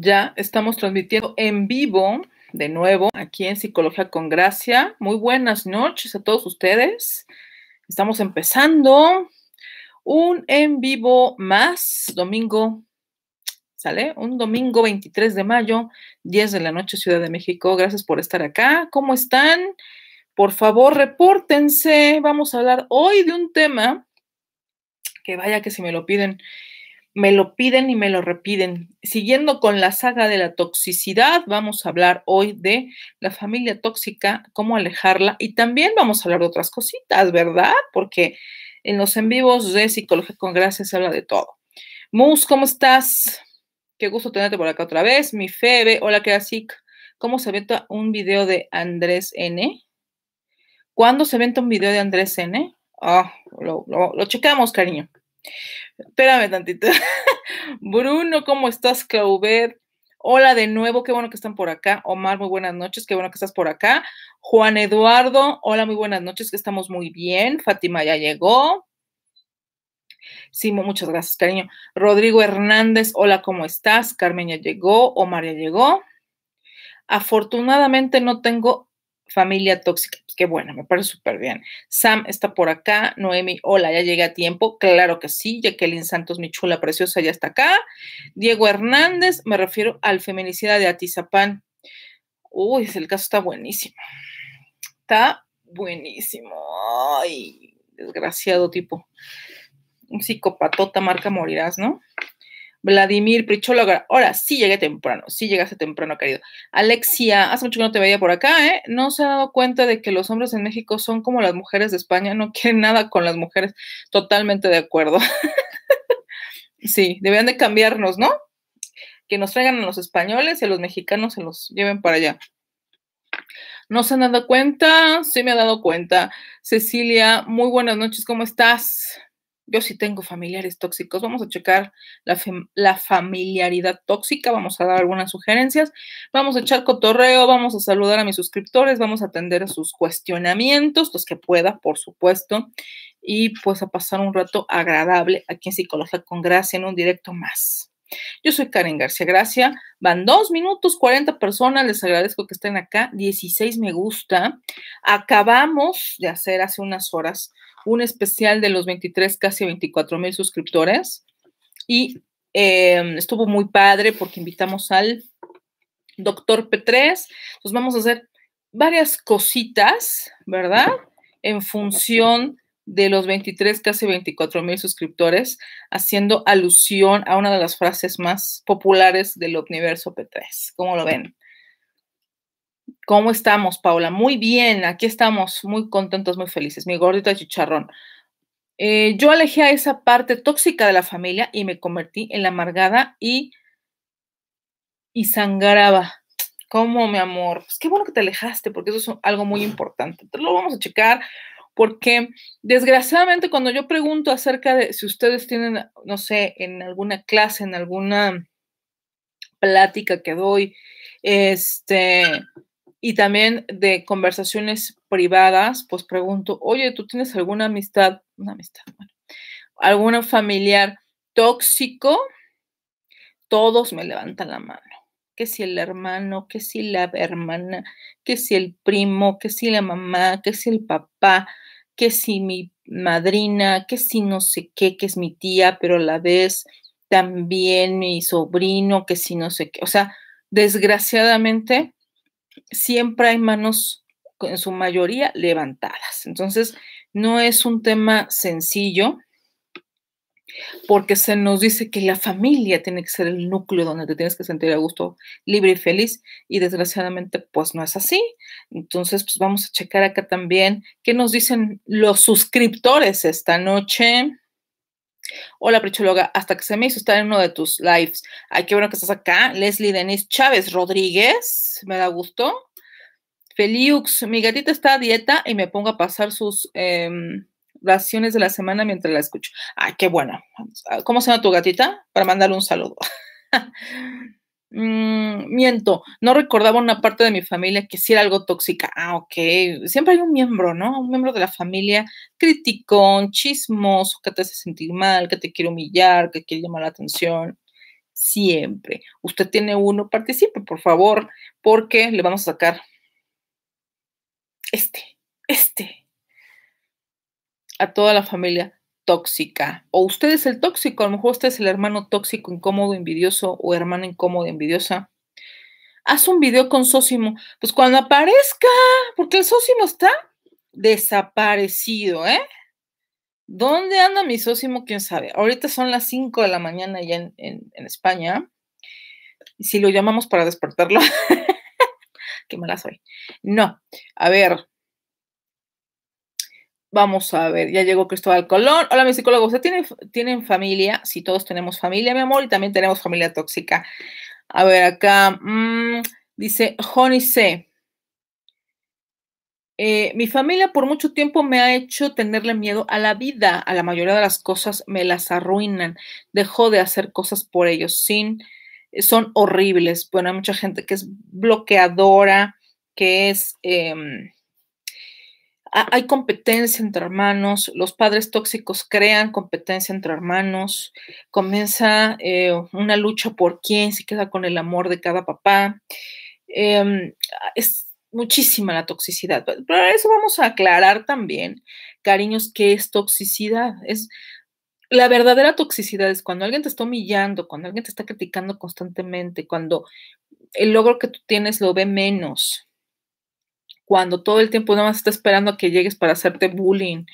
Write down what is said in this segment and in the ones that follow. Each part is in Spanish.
ya estamos transmitiendo en vivo de nuevo aquí en Psicología con Gracia. Muy buenas noches a todos ustedes. Estamos empezando un en vivo más, domingo, ¿sale? Un domingo 23 de mayo, 10 de la noche, Ciudad de México. Gracias por estar acá. ¿Cómo están? Por favor, repórtense. Vamos a hablar hoy de un tema que vaya que si me lo piden me lo piden y me lo repiden Siguiendo con la saga de la toxicidad, vamos a hablar hoy de la familia tóxica, cómo alejarla y también vamos a hablar de otras cositas, ¿verdad? Porque en los en vivos de Psicología con Gracias se habla de todo. Mus, ¿cómo estás? Qué gusto tenerte por acá otra vez. Mi Febe, hola, ¿qué así? ¿Cómo se venta un video de Andrés N? ¿Cuándo se venta un video de Andrés N? Ah, lo, chequeamos lo checamos, cariño. Espérame tantito. Bruno, ¿cómo estás, Claubert? Hola de nuevo, qué bueno que están por acá. Omar, muy buenas noches, qué bueno que estás por acá. Juan Eduardo, hola, muy buenas noches, que estamos muy bien. Fátima ya llegó. Sí, muchas gracias, cariño. Rodrigo Hernández, hola, ¿cómo estás? Carmen ya llegó, Omar ya llegó. Afortunadamente no tengo familia tóxica. Qué bueno, me parece súper bien. Sam está por acá. Noemi, hola, ya llegué a tiempo. Claro que sí. Jacqueline Santos, mi chula preciosa, ya está acá. Diego Hernández, me refiero al feminicida de Atizapán. Uy, el caso está buenísimo. Está buenísimo. Ay, desgraciado tipo. Un psicopatota marca morirás, ¿no? Vladimir Prichóloga, ahora sí llegué temprano, sí llegaste temprano, querido. Alexia, hace mucho que no te veía por acá, ¿eh? No se ha dado cuenta de que los hombres en México son como las mujeres de España, no quieren nada con las mujeres. Totalmente de acuerdo. sí, deberían de cambiarnos, ¿no? Que nos traigan a los españoles y a los mexicanos se los lleven para allá. ¿No se han dado cuenta? Sí me ha dado cuenta. Cecilia, muy buenas noches, ¿cómo estás? Yo sí tengo familiares tóxicos. Vamos a checar la, familiaridad tóxica, vamos a dar algunas sugerencias, vamos a echar cotorreo, vamos a saludar a mis suscriptores, vamos a atender a sus cuestionamientos, los que pueda, por supuesto, y pues a pasar un rato agradable aquí en Psicología con Gracia en un directo más. Yo soy Karen García Gracia, van dos minutos, 40 personas, les agradezco que estén acá, 16 me gusta. Acabamos de hacer hace unas horas un especial de los 23, casi 24 mil suscriptores y em, estuvo muy padre porque invitamos al doctor P3, Entonces vamos a hacer varias cositas, ¿verdad? En función de los 23, casi 24 mil suscriptores, haciendo alusión a una de las frases más populares del universo P3. ¿Cómo lo ven? ¿Cómo estamos, Paula? Muy bien, aquí estamos, muy contentos, muy felices. Mi gordita chicharrón. Eh, yo alejé a esa parte tóxica de la familia y me convertí en la amargada y, y sangraba. ¿Cómo, mi amor? Pues qué bueno que te alejaste, porque eso es algo muy importante. Te lo vamos a checar porque desgraciadamente cuando yo pregunto acerca de si ustedes tienen, no sé, en alguna clase, en alguna plática que doy, este, y también de conversaciones privadas, pues pregunto, oye, ¿tú tienes alguna amistad, una amistad, bueno, alguna familiar tóxico? Todos me levantan la mano que si el hermano, que si la hermana, que si el primo, que si la mamá, que si el papá que si mi madrina, que si no sé qué, que es mi tía, pero a la vez también mi sobrino, que si no sé qué. O sea, desgraciadamente, siempre hay manos, en su mayoría, levantadas. Entonces, no es un tema sencillo porque se nos dice que la familia tiene que ser el núcleo donde te tienes que sentir a gusto, libre y feliz, y desgraciadamente pues no es así. Entonces pues vamos a checar acá también qué nos dicen los suscriptores esta noche. Hola, Prichologa. Hasta que se me hizo estar en uno de tus lives. Ay, qué bueno que estás acá. Leslie Denise Chávez Rodríguez. Me da gusto. Feliux, mi gatita está a dieta y me pongo a pasar sus em, oraciones de la semana mientras la escucho. Ay, qué buena. Ah, ¿Cómo se llama tu gatita? Para mandarle un saludo. Mm, miento, no recordaba una parte de mi familia que hiciera era algo tóxica. Ah, ok. Siempre hay un miembro, ¿no? Un miembro de la familia criticón, chismoso, que te hace sentir mal, que te quiere humillar, que quiere llamar la atención siempre. Usted tiene uno, participe, por favor, porque le vamos a sacar este, este, a toda la familia tóxica. O usted es el tóxico, a lo mejor usted es el hermano tóxico, incómodo, envidioso o hermana incómoda, envidiosa. Haz un video con Sósimo. Pues cuando aparezca, porque el Sósimo está desaparecido, ¿eh? ¿Dónde anda mi Sósimo? ¿Quién sabe? Ahorita son las 5 de la mañana ya en, España. si lo llamamos para despertarlo, qué mala soy. No, a ver, Vamos a ver, ya llegó Cristóbal Colón. Hola, mi psicólogo. ¿Usted tiene, tienen familia? Si sí, todos tenemos familia, mi amor, y también tenemos familia tóxica. A ver, acá mm, dice Honey C. Eh, mi familia por mucho tiempo me ha hecho tenerle miedo a la vida. A la mayoría de las cosas me las arruinan. Dejo de hacer cosas por ellos. Sin, son horribles. Bueno, hay mucha gente que es bloqueadora, que es. Em, hay competencia entre hermanos, los padres tóxicos crean competencia entre hermanos, comienza eh, una lucha por quién se queda con el amor de cada papá. Em, es muchísima la toxicidad. Pero eso vamos a aclarar también, cariños, qué es toxicidad. Es la verdadera toxicidad es cuando alguien te está humillando, cuando alguien te está criticando constantemente, cuando el logro que tú tienes lo ve menos, cuando todo el tiempo nada más está esperando a que llegues para hacerte bullying,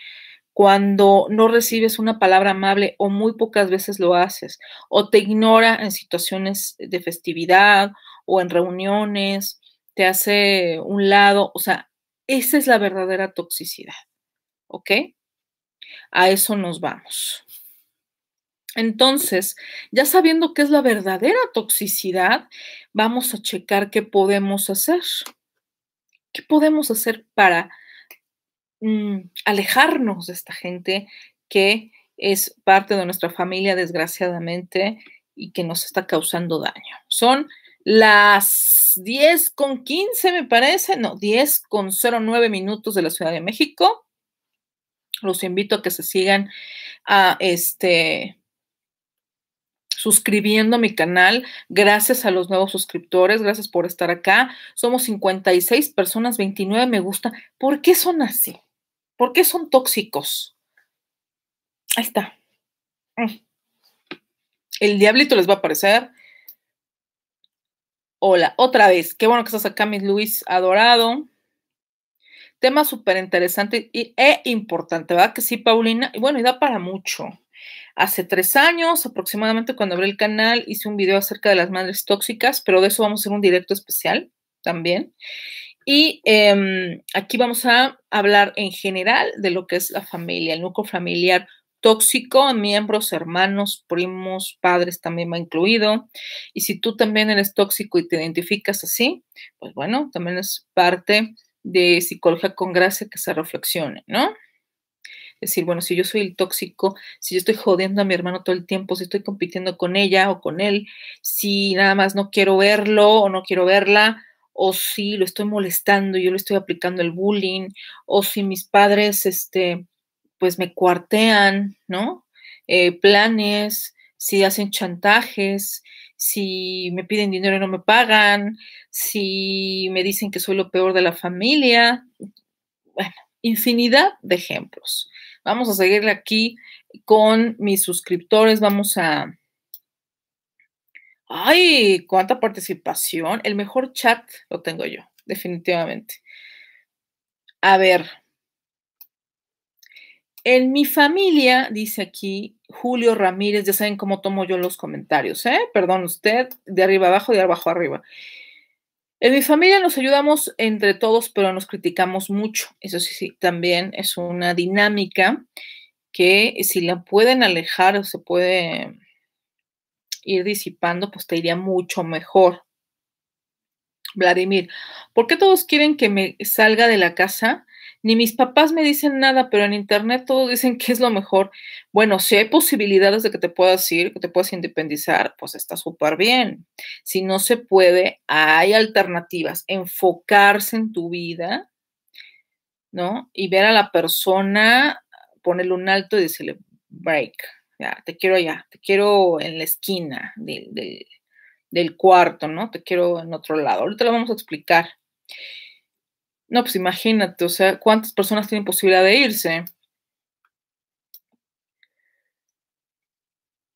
cuando no recibes una palabra amable o muy pocas veces lo haces, o te ignora en situaciones de festividad o en reuniones, te hace un lado, o sea, esa es la verdadera toxicidad, ¿ok? A eso nos vamos. Entonces, ya sabiendo qué es la verdadera toxicidad, vamos a checar qué podemos hacer. ¿Qué podemos hacer para mm, alejarnos de esta gente que es parte de nuestra familia, desgraciadamente, y que nos está causando daño? Son las 10 con 15, me parece, no, 10 con 09 minutos de la Ciudad de México. Los invito a que se sigan a este suscribiendo a mi canal. Gracias a los nuevos suscriptores, gracias por estar acá. Somos 56 personas, 29 me gusta. ¿Por qué son así? ¿Por qué son tóxicos? Ahí está. Mm. El diablito les va a aparecer. Hola, otra vez. Qué bueno que estás acá, mis Luis, adorado. Tema súper interesante e importante, ¿verdad? Que sí, Paulina. Y bueno, y da para mucho. Hace tres años aproximadamente, cuando abrí el canal, hice un video acerca de las madres tóxicas, pero de eso vamos a hacer un directo especial también. Y em, aquí vamos a hablar en general de lo que es la familia, el núcleo familiar tóxico, miembros, hermanos, primos, padres también va incluido. Y si tú también eres tóxico y te identificas así, pues bueno, también es parte de psicología con gracia que se reflexione, ¿no? Es decir, bueno, si yo soy el tóxico, si yo estoy jodiendo a mi hermano todo el tiempo, si estoy compitiendo con ella o con él, si nada más no quiero verlo o no quiero verla, o si lo estoy molestando, yo le estoy aplicando el bullying, o si mis padres, este, pues me cuartean, ¿no? Eh, planes, si hacen chantajes, si me piden dinero y no me pagan, si me dicen que soy lo peor de la familia, bueno, infinidad de ejemplos. Vamos a seguirle aquí con mis suscriptores. Vamos a... ¡Ay! ¡Cuánta participación! El mejor chat lo tengo yo, definitivamente. A ver. En mi familia, dice aquí Julio Ramírez, ya saben cómo tomo yo los comentarios, ¿eh? Perdón usted, de arriba abajo, de abajo arriba. En mi familia nos ayudamos entre todos, pero nos criticamos mucho. Eso sí, también es una dinámica que si la pueden alejar o se puede ir disipando, pues te iría mucho mejor. Vladimir, ¿por qué todos quieren que me salga de la casa? Ni mis papás me dicen nada, pero en Internet todos dicen que es lo mejor. Bueno, si hay posibilidades de que te puedas ir, que te puedas independizar, pues está súper bien. Si no se puede, hay alternativas. Enfocarse en tu vida, ¿no? Y ver a la persona, ponerle un alto y decirle, break, ya, te quiero allá, te quiero en la esquina del, cuarto, ¿no? Te quiero en otro lado. Ahorita lo vamos a explicar. No, pues imagínate, o sea, ¿cuántas personas tienen posibilidad de irse?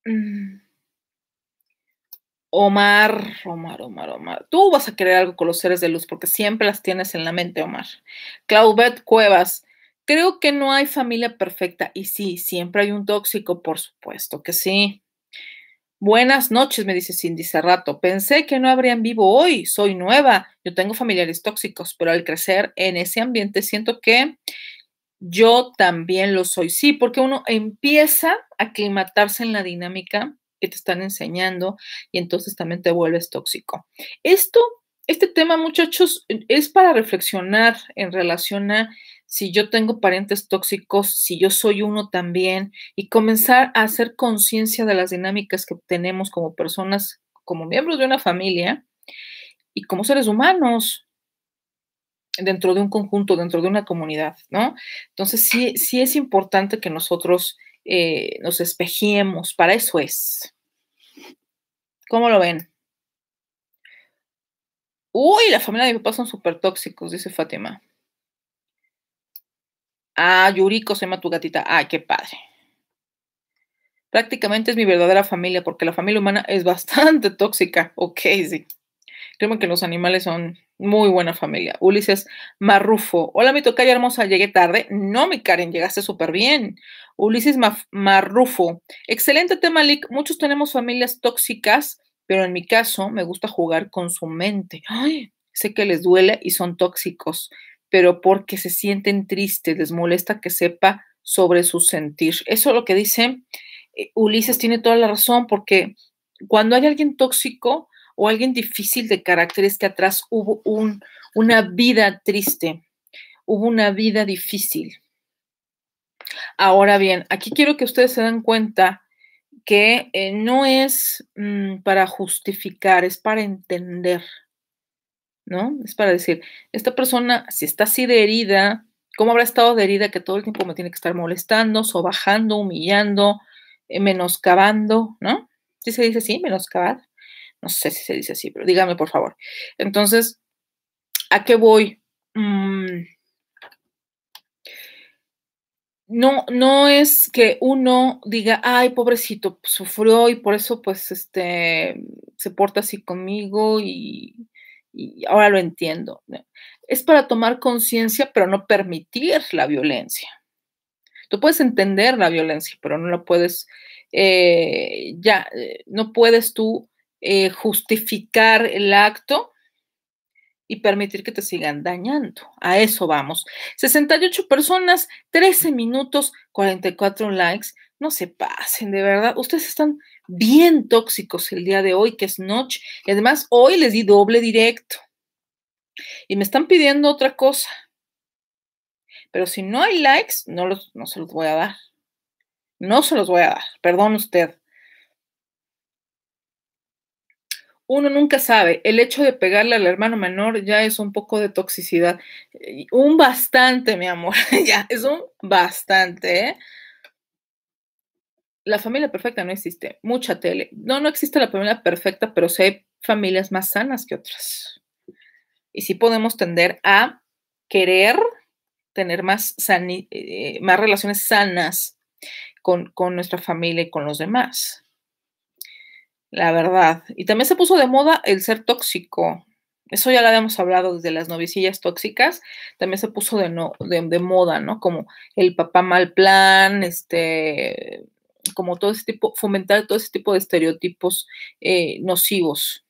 Mm. Omar, Omar, Omar, Omar. Tú vas a querer algo con los seres de luz porque siempre las tienes en la mente, Omar. Claudette Cuevas, creo que no hay familia perfecta y sí, siempre hay un tóxico, por supuesto que sí. Buenas noches, me dice Cindy Cerrato. Pensé que no habrían vivo hoy. Soy nueva. Yo tengo familiares tóxicos, pero al crecer en ese ambiente siento que yo también lo soy. Sí, porque uno empieza a aclimatarse en la dinámica que te están enseñando y entonces también te vuelves tóxico. Esto este tema, muchachos, es para reflexionar en relación a si yo tengo parientes tóxicos, si yo soy uno también, y comenzar a hacer conciencia de las dinámicas que tenemos como personas, como miembros de una familia y como seres humanos dentro de un conjunto, dentro de una comunidad, ¿no? Entonces, sí, sí es importante que nosotros eh, nos espejemos, para eso es. ¿Cómo lo ven? Uy, la familia de mi papá son súper tóxicos, dice Fátima. Ah, Yuriko se llama tu gatita. Ay, qué padre. Prácticamente es mi verdadera familia, porque la familia humana es bastante tóxica. Ok, sí. Creo que los animales son muy buena familia. Ulises Marrufo. Hola, mi tocaya hermosa. Llegué tarde. No, mi Karen, llegaste súper bien. Ulises Marrufo. Excelente tema, Lick. Muchos tenemos familias tóxicas pero en mi caso me gusta jugar con su mente. Ay, sé que les duele y son tóxicos, pero porque se sienten tristes, les molesta que sepa sobre su sentir. Eso es lo que dice eh, Ulises, tiene toda la razón, porque cuando hay alguien tóxico o alguien difícil de carácter es que atrás hubo una vida triste, hubo una vida difícil. Ahora bien, aquí quiero que ustedes se den cuenta que eh, no es mm, para justificar, es para entender, ¿no? Es para decir, esta persona, si está así de herida, ¿cómo habrá estado de herida que todo el tiempo me tiene que estar molestando, sobajando, humillando, eh, menoscabando, ¿no? si se dice así, menoscabar? No sé si se dice así, pero dígame por favor. Entonces, ¿a qué voy? Mm, no, no es que uno diga, ay, pobrecito, sufrió y por eso pues este, se porta así conmigo y, ahora lo entiendo. Es para tomar conciencia, pero no permitir la violencia. Tú puedes entender la violencia, pero no la puedes, eh, ya, eh, no puedes tú eh, justificar el acto y permitir que te sigan dañando. A eso vamos. 68 personas, 13 minutos, 44 likes. No se pasen, de verdad. Ustedes están bien tóxicos el día de hoy, que es noche. Y además, hoy les di doble directo. Y me están pidiendo otra cosa. Pero si no hay likes, no, no se los voy a dar. No se los voy a dar. Perdón usted. uno nunca sabe. El hecho de pegarle al hermano menor ya es un poco de toxicidad. Un bastante, mi amor. ya, es un bastante. ¿eh? La familia perfecta no existe. Mucha tele. No, no existe la familia perfecta, pero sí hay familias más sanas que otras. Y sí podemos tender a querer tener más, eh, más relaciones sanas con, con nuestra familia y con los demás la verdad. Y también se puso de moda el ser tóxico. Eso ya lo habíamos hablado desde las novicillas tóxicas. También se puso de, de, moda, ¿no? Como el papá mal plan, este, como todo ese tipo, fomentar todo ese tipo de estereotipos eh, nocivos.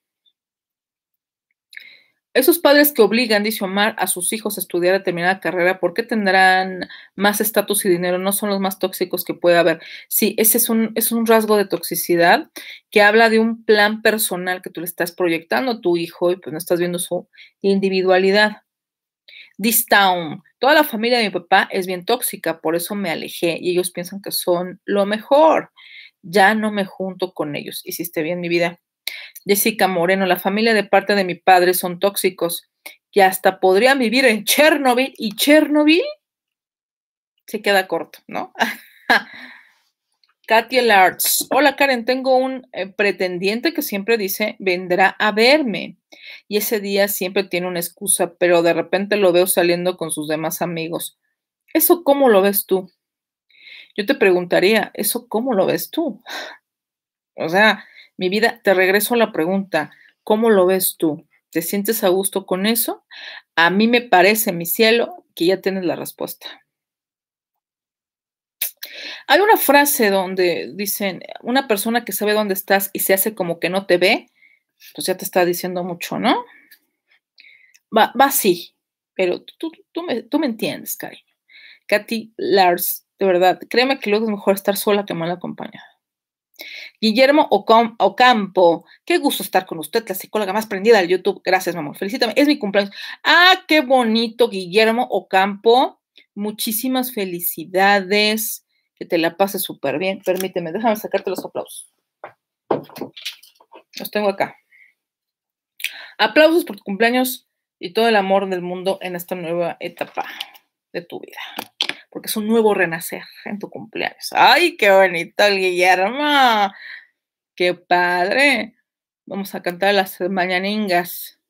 Esos padres que obligan, dice Omar, a sus hijos a estudiar determinada carrera ¿por qué tendrán más estatus y dinero, no son los más tóxicos que puede haber. Sí, ese es un, rasgo de toxicidad que habla de un plan personal que tú le estás proyectando a tu hijo y pues no estás viendo su individualidad. This toda la familia de mi papá es bien tóxica, por eso me alejé y ellos piensan que son lo mejor. Ya no me junto con ellos. Hiciste bien mi vida. Jessica Moreno, la familia de parte de mi padre son tóxicos que hasta podrían vivir en Chernobyl y Chernobyl se queda corto, ¿no? Katia Larts. Hola Karen, tengo un eh, pretendiente que siempre dice vendrá a verme y ese día siempre tiene una excusa, pero de repente lo veo saliendo con sus demás amigos. ¿Eso cómo lo ves tú? Yo te preguntaría, ¿eso cómo lo ves tú? O sea, mi vida, te regreso a la pregunta, ¿cómo lo ves tú? ¿Te sientes a gusto con eso? A mí me parece, mi cielo, que ya tienes la respuesta. Hay una frase donde dicen, una persona que sabe dónde estás y se hace como que no te ve, pues ya te está diciendo mucho, ¿no? Va, va así, pero tú, tú, me, tú me entiendes, cariño. Katy Lars, de verdad, créeme que luego es mejor estar sola que mal acompañada. Guillermo Ocampo, qué gusto estar con usted, la psicóloga más prendida del YouTube. Gracias, mi amor. Felicítame, es mi cumpleaños. Ah, qué bonito, Guillermo Ocampo. Muchísimas felicidades. Que te la pases súper bien. Permíteme, déjame sacarte los aplausos. Los tengo acá. Aplausos por tu cumpleaños y todo el amor del mundo en esta nueva etapa de tu vida porque es un nuevo renacer en tu cumpleaños. ¡Ay, qué bonito, Guillermo! ¡Qué padre! Vamos a cantar las mañaningas.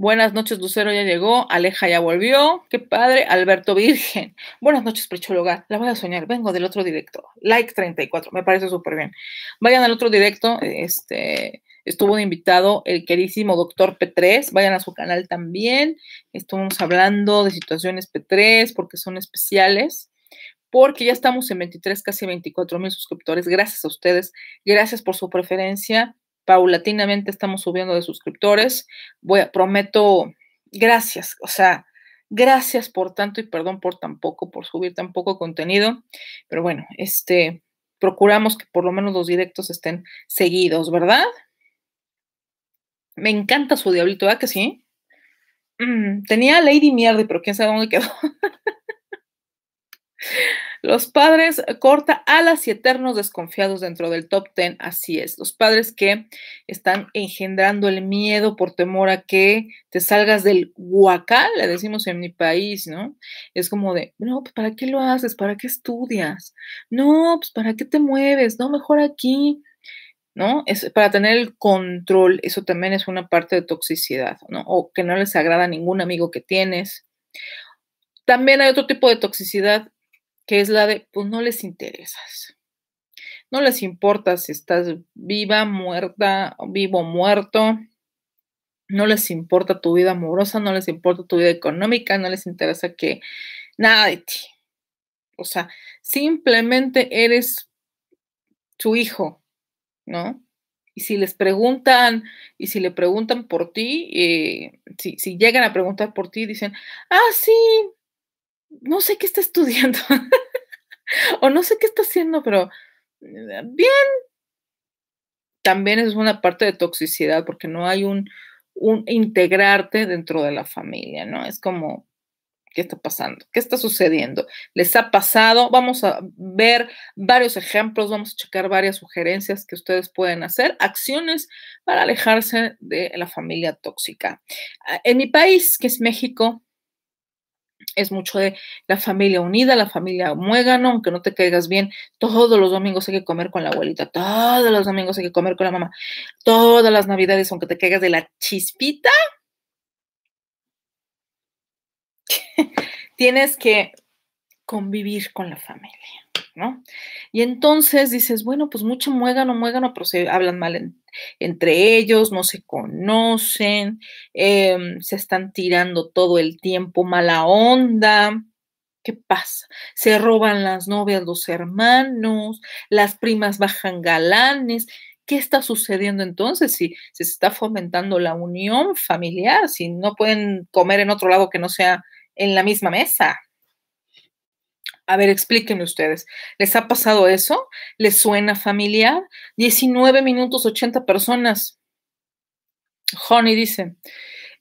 Buenas noches, Lucero ya llegó, Aleja ya volvió, qué padre, Alberto Virgen. Buenas noches, Prechologa, la voy a soñar, vengo del otro directo, like 34, me parece súper bien. Vayan al otro directo, este, estuvo invitado el querísimo doctor P3, vayan a su canal también, estuvimos hablando de situaciones P3 porque son especiales porque ya estamos en 23, casi 24 mil suscriptores. Gracias a ustedes, gracias por su preferencia, paulatinamente estamos subiendo de suscriptores. Voy a, prometo, gracias, o sea, gracias por tanto y perdón por tan poco, por subir tan poco contenido, pero bueno, este, procuramos que por lo menos los directos estén seguidos, ¿verdad? Me encanta su diablito, ¿verdad que sí? Mm, tenía Lady Mierde, pero quién sabe dónde quedó. Los padres corta alas y eternos desconfiados dentro del top ten, así es. Los padres que están engendrando el miedo por temor a que te salgas del huacal, le decimos en mi país, ¿no? Es como de, no, pues ¿para qué lo haces? ¿Para qué estudias? No, pues ¿para qué te mueves? No, mejor aquí. ¿no? Es para tener el control, eso también es una parte de toxicidad, ¿no? O que no les agrada a ningún amigo que tienes. También hay otro tipo de toxicidad que es la de, pues no les interesas. No les importa si estás viva, muerta, vivo, muerto. No les importa tu vida amorosa, no les importa tu vida económica, no les interesa que nada de ti. O sea, simplemente eres tu hijo, ¿no? Y si les preguntan, y si le preguntan por ti, eh, si, si, llegan a preguntar por ti, dicen, ah, sí, no sé qué está estudiando o no sé qué está haciendo, pero eh, bien. También es una parte de toxicidad porque no hay un, un integrarte dentro de la familia, ¿no? Es como, ¿Qué está pasando? ¿Qué está sucediendo? ¿Les ha pasado? Vamos a ver varios ejemplos, vamos a checar varias sugerencias que ustedes pueden hacer, acciones para alejarse de la familia tóxica. Ah, en mi país, que es México, es mucho de la familia unida, la familia muégano, aunque no te caigas bien, todos los domingos hay que comer con la abuelita, todos los domingos hay que comer con la mamá, todas las navidades, aunque te caigas de la chispita, tienes que convivir con la familia. Y entonces dices, bueno, pues mucho muégano, muégano, pero se hablan mal entre ellos, no se conocen, em, se están tirando todo el tiempo mala onda. ¿Qué pasa? Se roban las novias, los hermanos, las primas bajan galanes. ¿Qué está sucediendo entonces si se está fomentando la unión familiar, si no pueden comer en otro lado que no sea en la misma mesa, a ver, explíquenme ustedes. ¿Les ha pasado eso? ¿Les suena familiar? 19 minutos, 80 personas. Honey dice,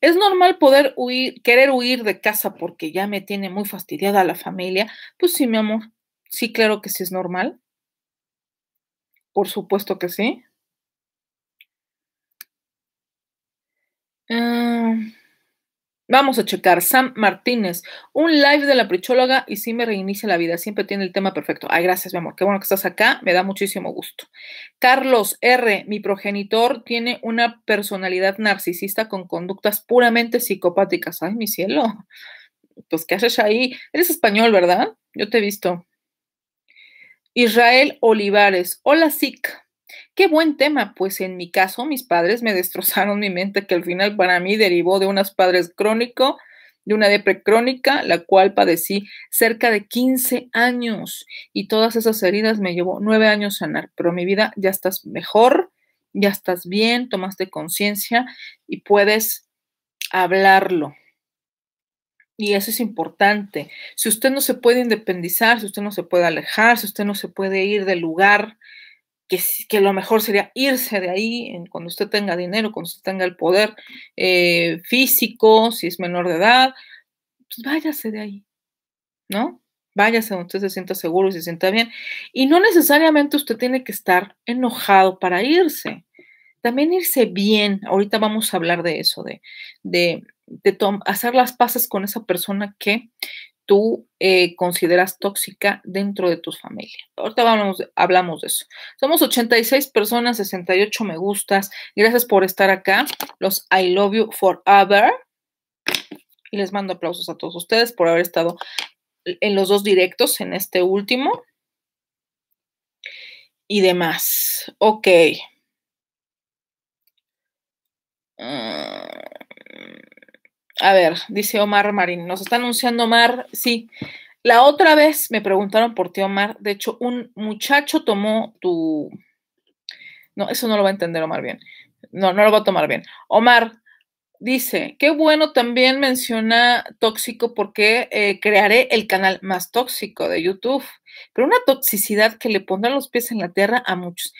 es normal poder huir, querer huir de casa porque ya me tiene muy fastidiada la familia. Pues sí, mi amor. Sí, claro que sí es normal. Por supuesto que sí. Ah. Vamos a checar. Sam Martínez, un live de la prichóloga y sí me reinicia la vida. Siempre tiene el tema perfecto. Ay, gracias, mi amor. Qué bueno que estás acá. Me da muchísimo gusto. Carlos R., mi progenitor, tiene una personalidad narcisista con conductas puramente psicopáticas. Ay, mi cielo. Pues, ¿qué haces ahí? Eres español, ¿verdad? Yo te he visto. Israel Olivares, hola, SIC. Qué buen tema, pues en mi caso mis padres me destrozaron mi mente que al final para mí derivó de unas padres crónico, de una depresión crónica, la cual padecí cerca de 15 años y todas esas heridas me llevó 9 años sanar, pero mi vida ya estás mejor, ya estás bien, tomaste conciencia y puedes hablarlo. Y eso es importante. Si usted no se puede independizar, si usted no se puede alejar, si usted no se puede ir del lugar, que, lo mejor sería irse de ahí cuando usted tenga dinero, cuando usted tenga el poder eh, físico, si es menor de edad, pues váyase de ahí, ¿no? Váyase donde usted se sienta seguro y se sienta bien. Y no necesariamente usted tiene que estar enojado para irse. También irse bien, ahorita vamos a hablar de eso, de, de, hacer las paces con esa persona que tú eh, consideras tóxica dentro de tu familia. Ahorita hablamos de, eso. Somos 86 personas, 68 me gustas. Gracias por estar acá. Los I love you forever. Y les mando aplausos a todos ustedes por haber estado en los dos directos, en este último. Y demás. Ok. Ah. A ver, dice Omar Marín, nos está anunciando Omar, sí. La otra vez me preguntaron por ti, Omar. De hecho, un muchacho tomó tu... No, eso no lo va a entender Omar bien. No, no lo va a tomar bien. Omar dice, qué bueno también menciona tóxico porque eh, crearé el canal más tóxico de YouTube. Pero una toxicidad que le pondrá los pies en la tierra a muchos.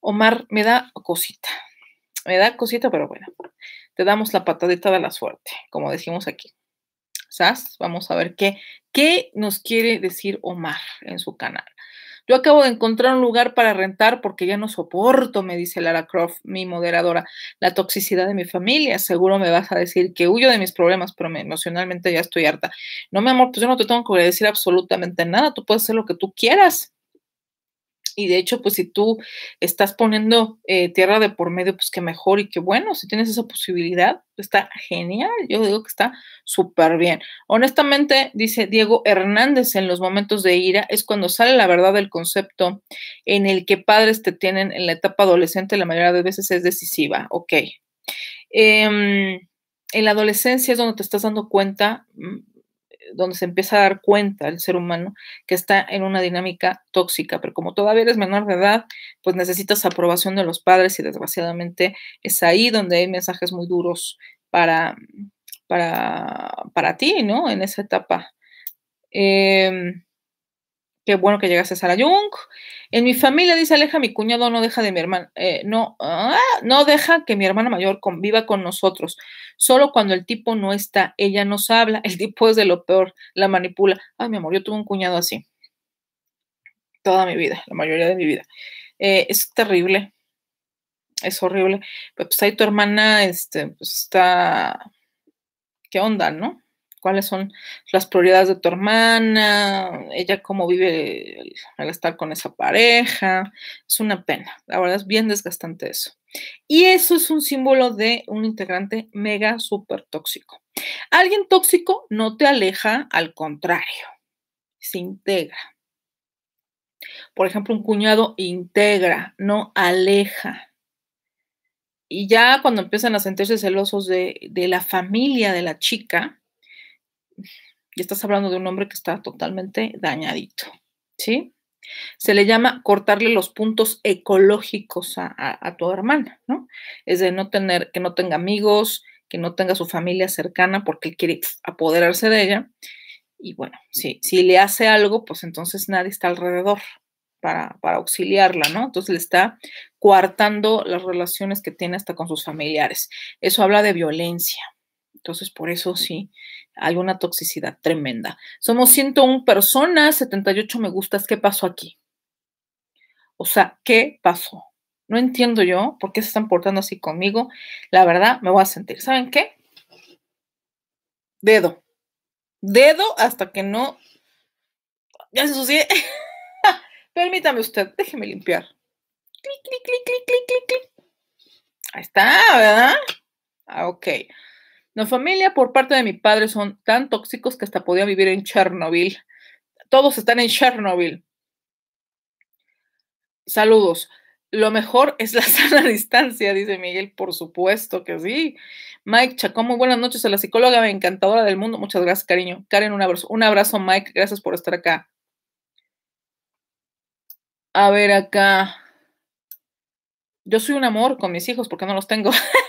Omar, me da cosita. Me da cosita, pero bueno te damos la patadita de la suerte, como decimos aquí. ¿Sas? Vamos a ver qué, qué nos quiere decir Omar en su canal. Yo acabo de encontrar un lugar para rentar porque ya no soporto, me dice Lara Croft, mi moderadora, la toxicidad de mi familia. Seguro me vas a decir que huyo de mis problemas, pero emocionalmente ya estoy harta. No, mi amor, pues yo no te tengo que decir absolutamente nada. Tú puedes hacer lo que tú quieras. Y de hecho, pues si tú estás poniendo eh, tierra de por medio, pues qué mejor y qué bueno, si tienes esa posibilidad, está genial. Yo digo que está súper bien. Honestamente, dice Diego Hernández, en los momentos de ira es cuando sale la verdad del concepto en el que padres te tienen en la etapa adolescente, la mayoría de veces es decisiva. Ok. Em, en la adolescencia es donde te estás dando cuenta mm, donde se empieza a dar cuenta el ser humano que está en una dinámica tóxica, pero como todavía eres menor de edad, pues necesitas aprobación de los padres y desgraciadamente es ahí donde hay mensajes muy duros para, para, para ti, ¿no? En esa etapa. Em, Qué bueno que llegaste, Sara Jung. En mi familia, dice Aleja, mi cuñado no deja de mi hermana, eh, no, ah, no deja que mi hermana mayor conviva con nosotros. Solo cuando el tipo no está, ella nos habla. El tipo es de lo peor, la manipula. Ay, mi amor, yo tuve un cuñado así. Toda mi vida, la mayoría de mi vida. Eh, es terrible. Es horrible. pues ahí tu hermana, este, pues está. ¿Qué onda, no? cuáles son las prioridades de tu hermana, ella cómo vive al estar con esa pareja. Es una pena, la verdad es bien desgastante eso. Y eso es un símbolo de un integrante mega súper tóxico. Alguien tóxico no te aleja, al contrario, se integra. Por ejemplo, un cuñado integra, no aleja. Y ya cuando empiezan a sentirse celosos de la familia de la chica, y estás hablando de un hombre que está totalmente dañadito, ¿sí? Se le llama cortarle los puntos ecológicos a, tu hermana, ¿no? Es de no tener, que no tenga amigos, que no tenga su familia cercana porque quiere apoderarse de ella. Y bueno, si, si le hace algo, pues entonces nadie está alrededor para, para auxiliarla, ¿no? Entonces le está coartando las relaciones que tiene hasta con sus familiares. Eso habla de violencia. Entonces, por eso sí, alguna toxicidad tremenda. Somos 101 personas, 78 me gustas, ¿qué pasó aquí? O sea, ¿qué pasó? No entiendo yo por qué se están portando así conmigo. La verdad, me voy a sentir. ¿Saben qué? Dedo. Dedo hasta que no. Ya se sucede. Permítame usted, déjeme limpiar. Clic, clic, clic, clic, clic, clic, Ahí está, ¿verdad? Ah, ok. La familia por parte de mi padre son tan tóxicos que hasta podía vivir en Chernobyl. Todos están en Chernobyl. Saludos. Lo mejor es la sana distancia, dice Miguel. Por supuesto que sí. Mike Chacón, muy buenas noches a la psicóloga encantadora del mundo. Muchas gracias, cariño. Karen, un abrazo. Un abrazo, Mike. Gracias por estar acá. A ver acá. Yo soy un amor con mis hijos porque no los tengo.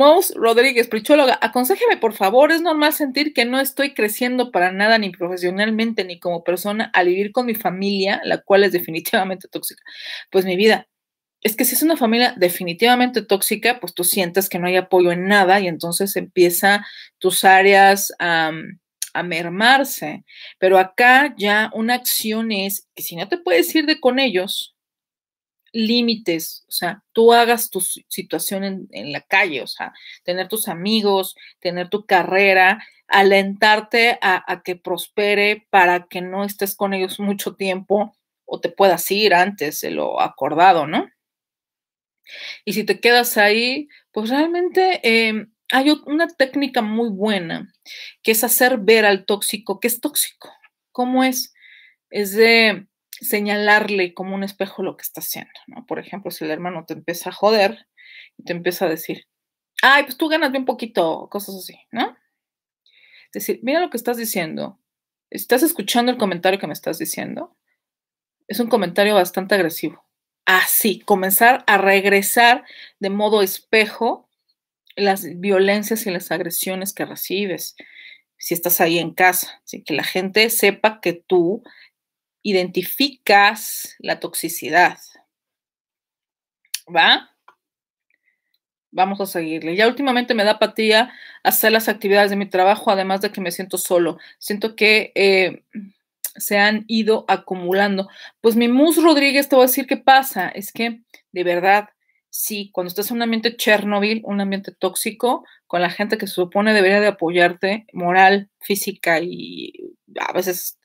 Mouse Rodríguez, prichóloga, aconséjeme por favor, es normal sentir que no estoy creciendo para nada, ni profesionalmente, ni como persona, al vivir con mi familia, la cual es definitivamente tóxica. Pues mi vida, es que si es una familia definitivamente tóxica, pues tú sientes que no hay apoyo en nada y entonces empieza tus áreas a, a mermarse. Pero acá ya una acción es que si no te puedes ir de con ellos, límites, o sea, tú hagas tu situación en, la calle, o sea, tener tus amigos, tener tu carrera, alentarte a, que prospere para que no estés con ellos mucho tiempo o te puedas ir antes de lo acordado, ¿no? Y si te quedas ahí, pues realmente eh, hay una técnica muy buena, que es hacer ver al tóxico que es tóxico. ¿Cómo es? Es de, señalarle como un espejo lo que está haciendo, ¿no? Por ejemplo, si el hermano te empieza a joder y te empieza a decir, ay, pues tú ganas bien poquito, cosas así, ¿no? Es decir, mira lo que estás diciendo, estás escuchando el comentario que me estás diciendo, es un comentario bastante agresivo. Así, comenzar a regresar de modo espejo las violencias y las agresiones que recibes si estás ahí en casa, así que la gente sepa que tú identificas la toxicidad. ¿Va? Vamos a seguirle. Ya últimamente me da apatía hacer las actividades de mi trabajo, además de que me siento solo. Siento que eh, se han ido acumulando. Pues mi Mus Rodríguez te voy a decir qué pasa. Es que, de verdad, sí, cuando estás en un ambiente Chernobyl, un ambiente tóxico, con la gente que se supone debería de apoyarte moral, física y a veces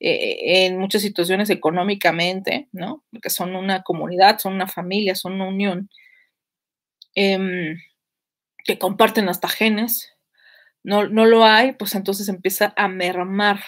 eh, en muchas situaciones económicamente, ¿no? Porque son una comunidad, son una familia, son una unión, em, que comparten hasta genes, no, no lo hay, pues entonces empieza a mermar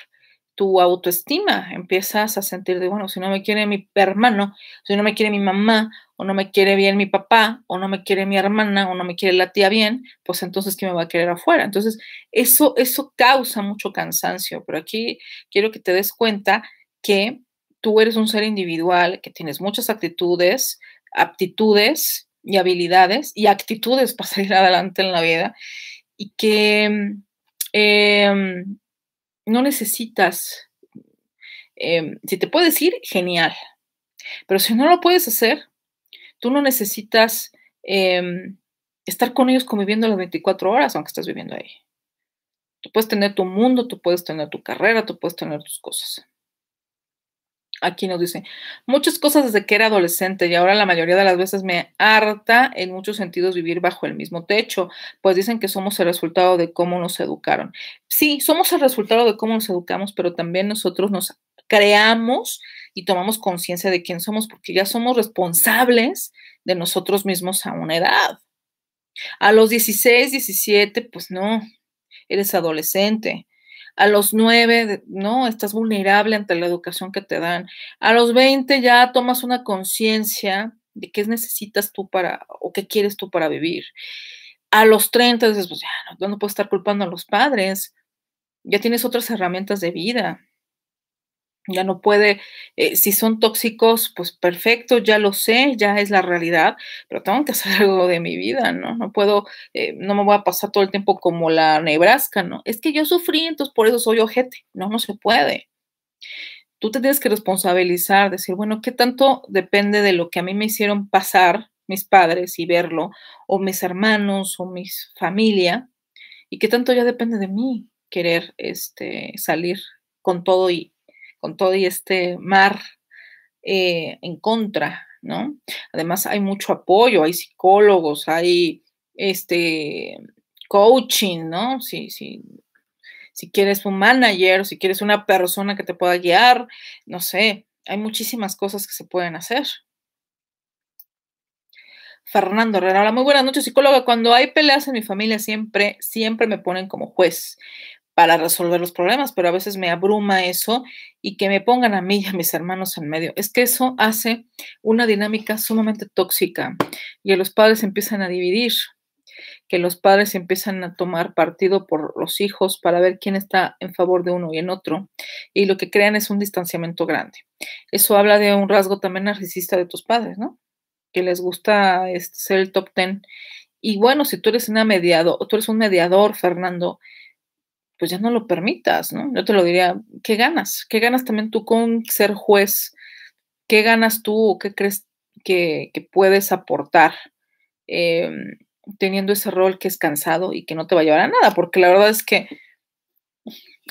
tu autoestima, empiezas a sentir de, bueno, si no me quiere mi hermano, si no me quiere mi mamá, o no me quiere bien mi papá, o no me quiere mi hermana, o no me quiere la tía bien, pues entonces, ¿qué me va a querer afuera? Entonces, eso, eso causa mucho cansancio, pero aquí quiero que te des cuenta que tú eres un ser individual, que tienes muchas actitudes, aptitudes y habilidades y actitudes para salir adelante en la vida, y que... Em, no necesitas, em, si te puedes ir, genial, pero si no lo puedes hacer, tú no necesitas em, estar con ellos conviviendo las 24 horas, aunque estés viviendo ahí. Tú puedes tener tu mundo, tú puedes tener tu carrera, tú puedes tener tus cosas aquí nos dice, muchas cosas desde que era adolescente y ahora la mayoría de las veces me harta en muchos sentidos vivir bajo el mismo techo, pues dicen que somos el resultado de cómo nos educaron. Sí, somos el resultado de cómo nos educamos, pero también nosotros nos creamos y tomamos conciencia de quién somos porque ya somos responsables de nosotros mismos a una edad. A los 16, 17, pues no, eres adolescente a los nueve, ¿no? Estás vulnerable ante la educación que te dan. A los veinte ya tomas una conciencia de qué necesitas tú para, o qué quieres tú para vivir. A los treinta dices, pues ya, no, no puedo estar culpando a los padres. Ya tienes otras herramientas de vida ya no puede, eh, si son tóxicos, pues perfecto, ya lo sé, ya es la realidad, pero tengo que hacer algo de mi vida, ¿no? No puedo, eh, no me voy a pasar todo el tiempo como la Nebraska, ¿no? Es que yo sufrí, entonces por eso soy ojete, no, no se puede. Tú te tienes que responsabilizar, decir, bueno, ¿qué tanto depende de lo que a mí me hicieron pasar mis padres y verlo, o mis hermanos, o mi familia, y qué tanto ya depende de mí querer este, salir con todo y, con todo y este mar eh, en contra, ¿no? Además hay mucho apoyo, hay psicólogos, hay este coaching, ¿no? Si, si quieres un manager, si quieres una persona que te pueda guiar, no sé, hay muchísimas cosas que se pueden hacer. Fernando Herrera, muy buenas noches, psicóloga. Cuando hay peleas en mi familia, siempre, siempre me ponen como juez para resolver los problemas, pero a veces me abruma eso y que me pongan a mí y a mis hermanos en medio. Es que eso hace una dinámica sumamente tóxica y los padres empiezan a dividir, que los padres empiezan a tomar partido por los hijos para ver quién está en favor de uno y en otro, y lo que crean es un distanciamiento grande. Eso habla de un rasgo también narcisista de tus padres, ¿no? Que les gusta este, ser el top ten. Y bueno, si tú eres una tú eres un mediador, Fernando, pues ya no lo permitas, ¿no? Yo te lo diría, ¿qué ganas? ¿Qué ganas también tú con ser juez? ¿Qué ganas tú o qué crees que, puedes aportar em, teniendo ese rol que es cansado y que no te va a llevar a nada? Porque la verdad es que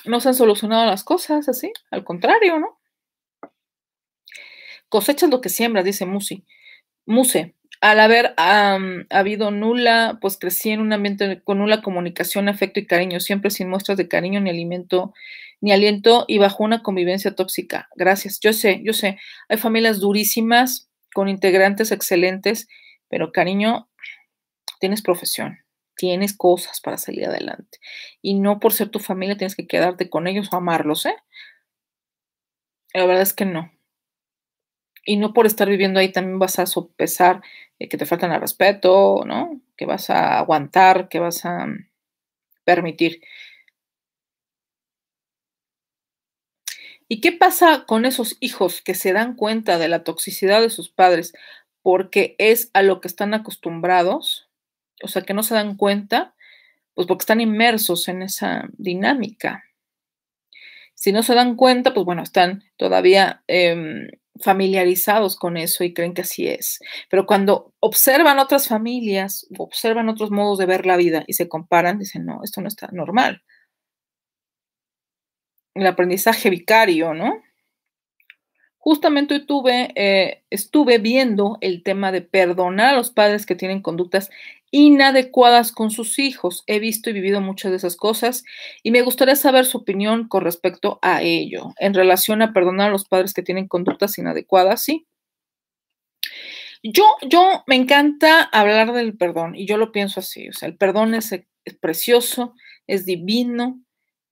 no se han solucionado las cosas así, al contrario, ¿no? Cosechas lo que siembras, dice Musi. Muse, al haber habido nula, pues crecí en un ambiente con nula comunicación, afecto y cariño, siempre sin muestras de cariño ni alimento, ni aliento y bajo una convivencia tóxica. Gracias. Yo sé, yo sé, hay familias durísimas con integrantes excelentes, pero cariño, tienes profesión, tienes cosas para salir adelante y no por ser tu familia tienes que quedarte con ellos o amarlos, ¿eh? La verdad es que no y no por estar viviendo ahí también vas a sopesar eh, que te faltan al respeto, ¿no? Que vas a aguantar, que vas a mm, permitir. ¿Y qué pasa con esos hijos que se dan cuenta de la toxicidad de sus padres porque es a lo que están acostumbrados? O sea, que no se dan cuenta, pues porque están inmersos en esa dinámica. Si no se dan cuenta, pues bueno, están todavía em, familiarizados con eso y creen que así es. Pero cuando observan otras familias, observan otros modos de ver la vida y se comparan, dicen, no, esto no está normal. El aprendizaje vicario, ¿no? Justamente hoy tuve, eh, estuve viendo el tema de perdonar a los padres que tienen conductas inadecuadas con sus hijos. He visto y vivido muchas de esas cosas y me gustaría saber su opinión con respecto a ello, en relación a perdonar a los padres que tienen conductas inadecuadas, ¿sí? Yo, yo me encanta hablar del perdón y yo lo pienso así, o sea, el perdón es, eh, es precioso, es divino,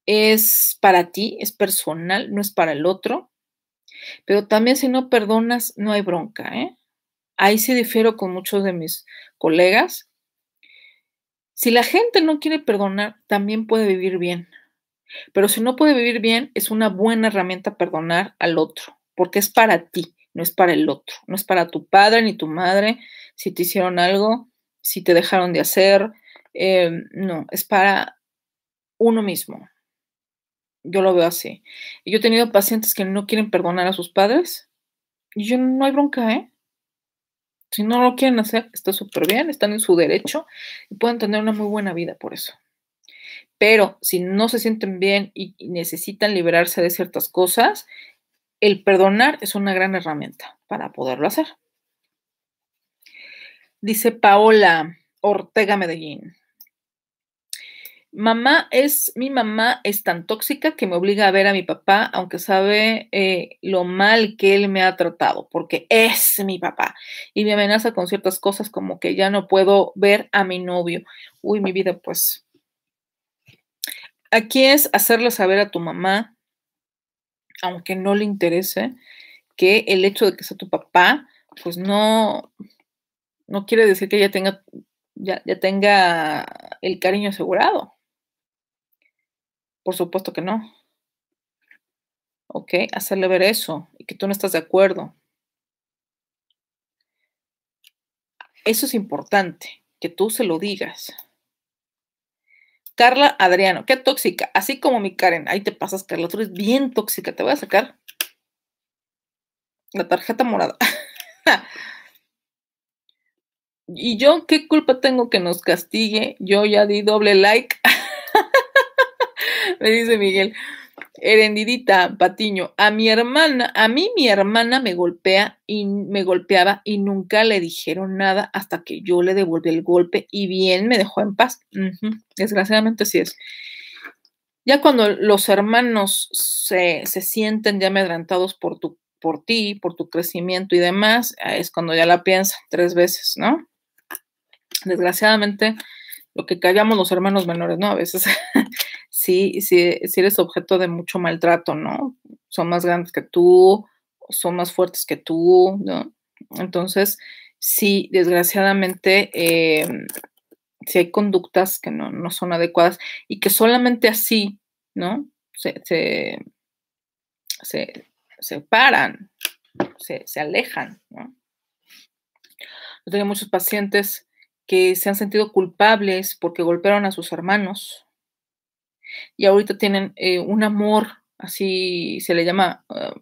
es para ti, es personal, no es para el otro, pero también si no perdonas, no hay bronca, ¿eh? Ahí sí difiero con muchos de mis colegas. Si la gente no quiere perdonar, también puede vivir bien. Pero si no puede vivir bien, es una buena herramienta perdonar al otro, porque es para ti, no es para el otro, no es para tu padre ni tu madre, si te hicieron algo, si te dejaron de hacer, em, no, es para uno mismo. Yo lo veo así. Yo he tenido pacientes que no quieren perdonar a sus padres y yo no hay bronca, ¿eh? Si no lo quieren hacer, está súper bien, están en su derecho y pueden tener una muy buena vida por eso. Pero si no se sienten bien y necesitan liberarse de ciertas cosas, el perdonar es una gran herramienta para poderlo hacer. Dice Paola Ortega Medellín. Mamá es, mi mamá es tan tóxica que me obliga a ver a mi papá, aunque sabe eh, lo mal que él me ha tratado, porque es mi papá. Y me amenaza con ciertas cosas como que ya no puedo ver a mi novio. Uy, mi vida, pues. Aquí es hacerle saber a tu mamá, aunque no le interese, que el hecho de que sea tu papá, pues no, no quiere decir que ya tenga, ya, ya tenga el cariño asegurado. Por supuesto que no. ¿Ok? Hacerle ver eso y que tú no estás de acuerdo. Eso es importante, que tú se lo digas. Carla Adriano, qué tóxica, así como mi Karen. Ahí te pasas, Carla, tú eres bien tóxica. Te voy a sacar la tarjeta morada. ¿Y yo qué culpa tengo que nos castigue? Yo ya di doble like. me dice Miguel. Herendidita Patiño, a mi hermana, a mí mi hermana me golpea y me golpeaba y nunca le dijeron nada hasta que yo le devolví el golpe y bien me dejó en paz. Desgraciadamente sí es. Ya cuando los hermanos se, sienten ya amedrantados por tu por ti, por tu crecimiento y demás, es cuando ya la piensan tres veces, ¿no? Desgraciadamente, lo que callamos los hermanos menores, ¿no? A veces sí, si eres objeto de mucho maltrato, ¿no? Son más grandes que tú, son más fuertes que tú, ¿no? Entonces, sí, desgraciadamente, em, si hay conductas que no, son adecuadas y que solamente así, ¿no? Se, se, paran, se, se alejan, ¿no? Yo tenía muchos pacientes que se han sentido culpables porque golpearon a sus hermanos, y ahorita tienen eh, un amor, así se le llama, ah,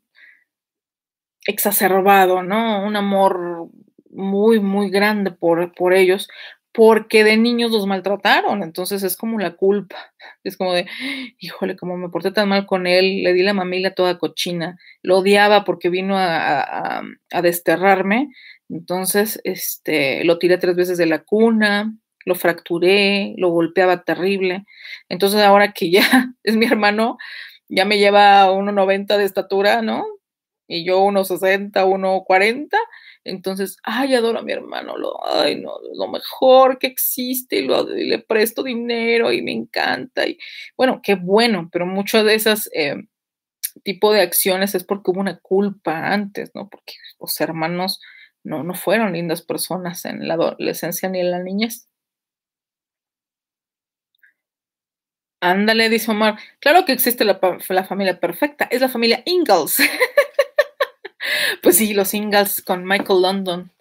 exacerbado, ¿no? Un amor muy, muy grande por, por ellos, porque de niños los maltrataron, entonces es como la culpa, es como de, híjole, como me porté tan mal con él, le di la mamila toda cochina, lo odiaba porque vino a, a, a desterrarme, entonces, este, lo tiré tres veces de la cuna, lo fracturé, lo golpeaba terrible. Entonces ahora que ya es mi hermano, ya me lleva 1,90 de estatura, ¿no? Y yo 1,60, 1,40. Entonces, ay, adoro a mi hermano, lo, ay, no, lo mejor que existe, y, lo, le presto dinero y me encanta. Y bueno, qué bueno, pero muchas de esas... Eh, tipo de acciones es porque hubo una culpa antes, ¿no? Porque los hermanos no, no fueron lindas personas en la adolescencia ni en la niñez. Ándale, dice Omar. Claro que existe la, familia perfecta, es la familia Ingalls. pues sí, los Ingalls con Michael London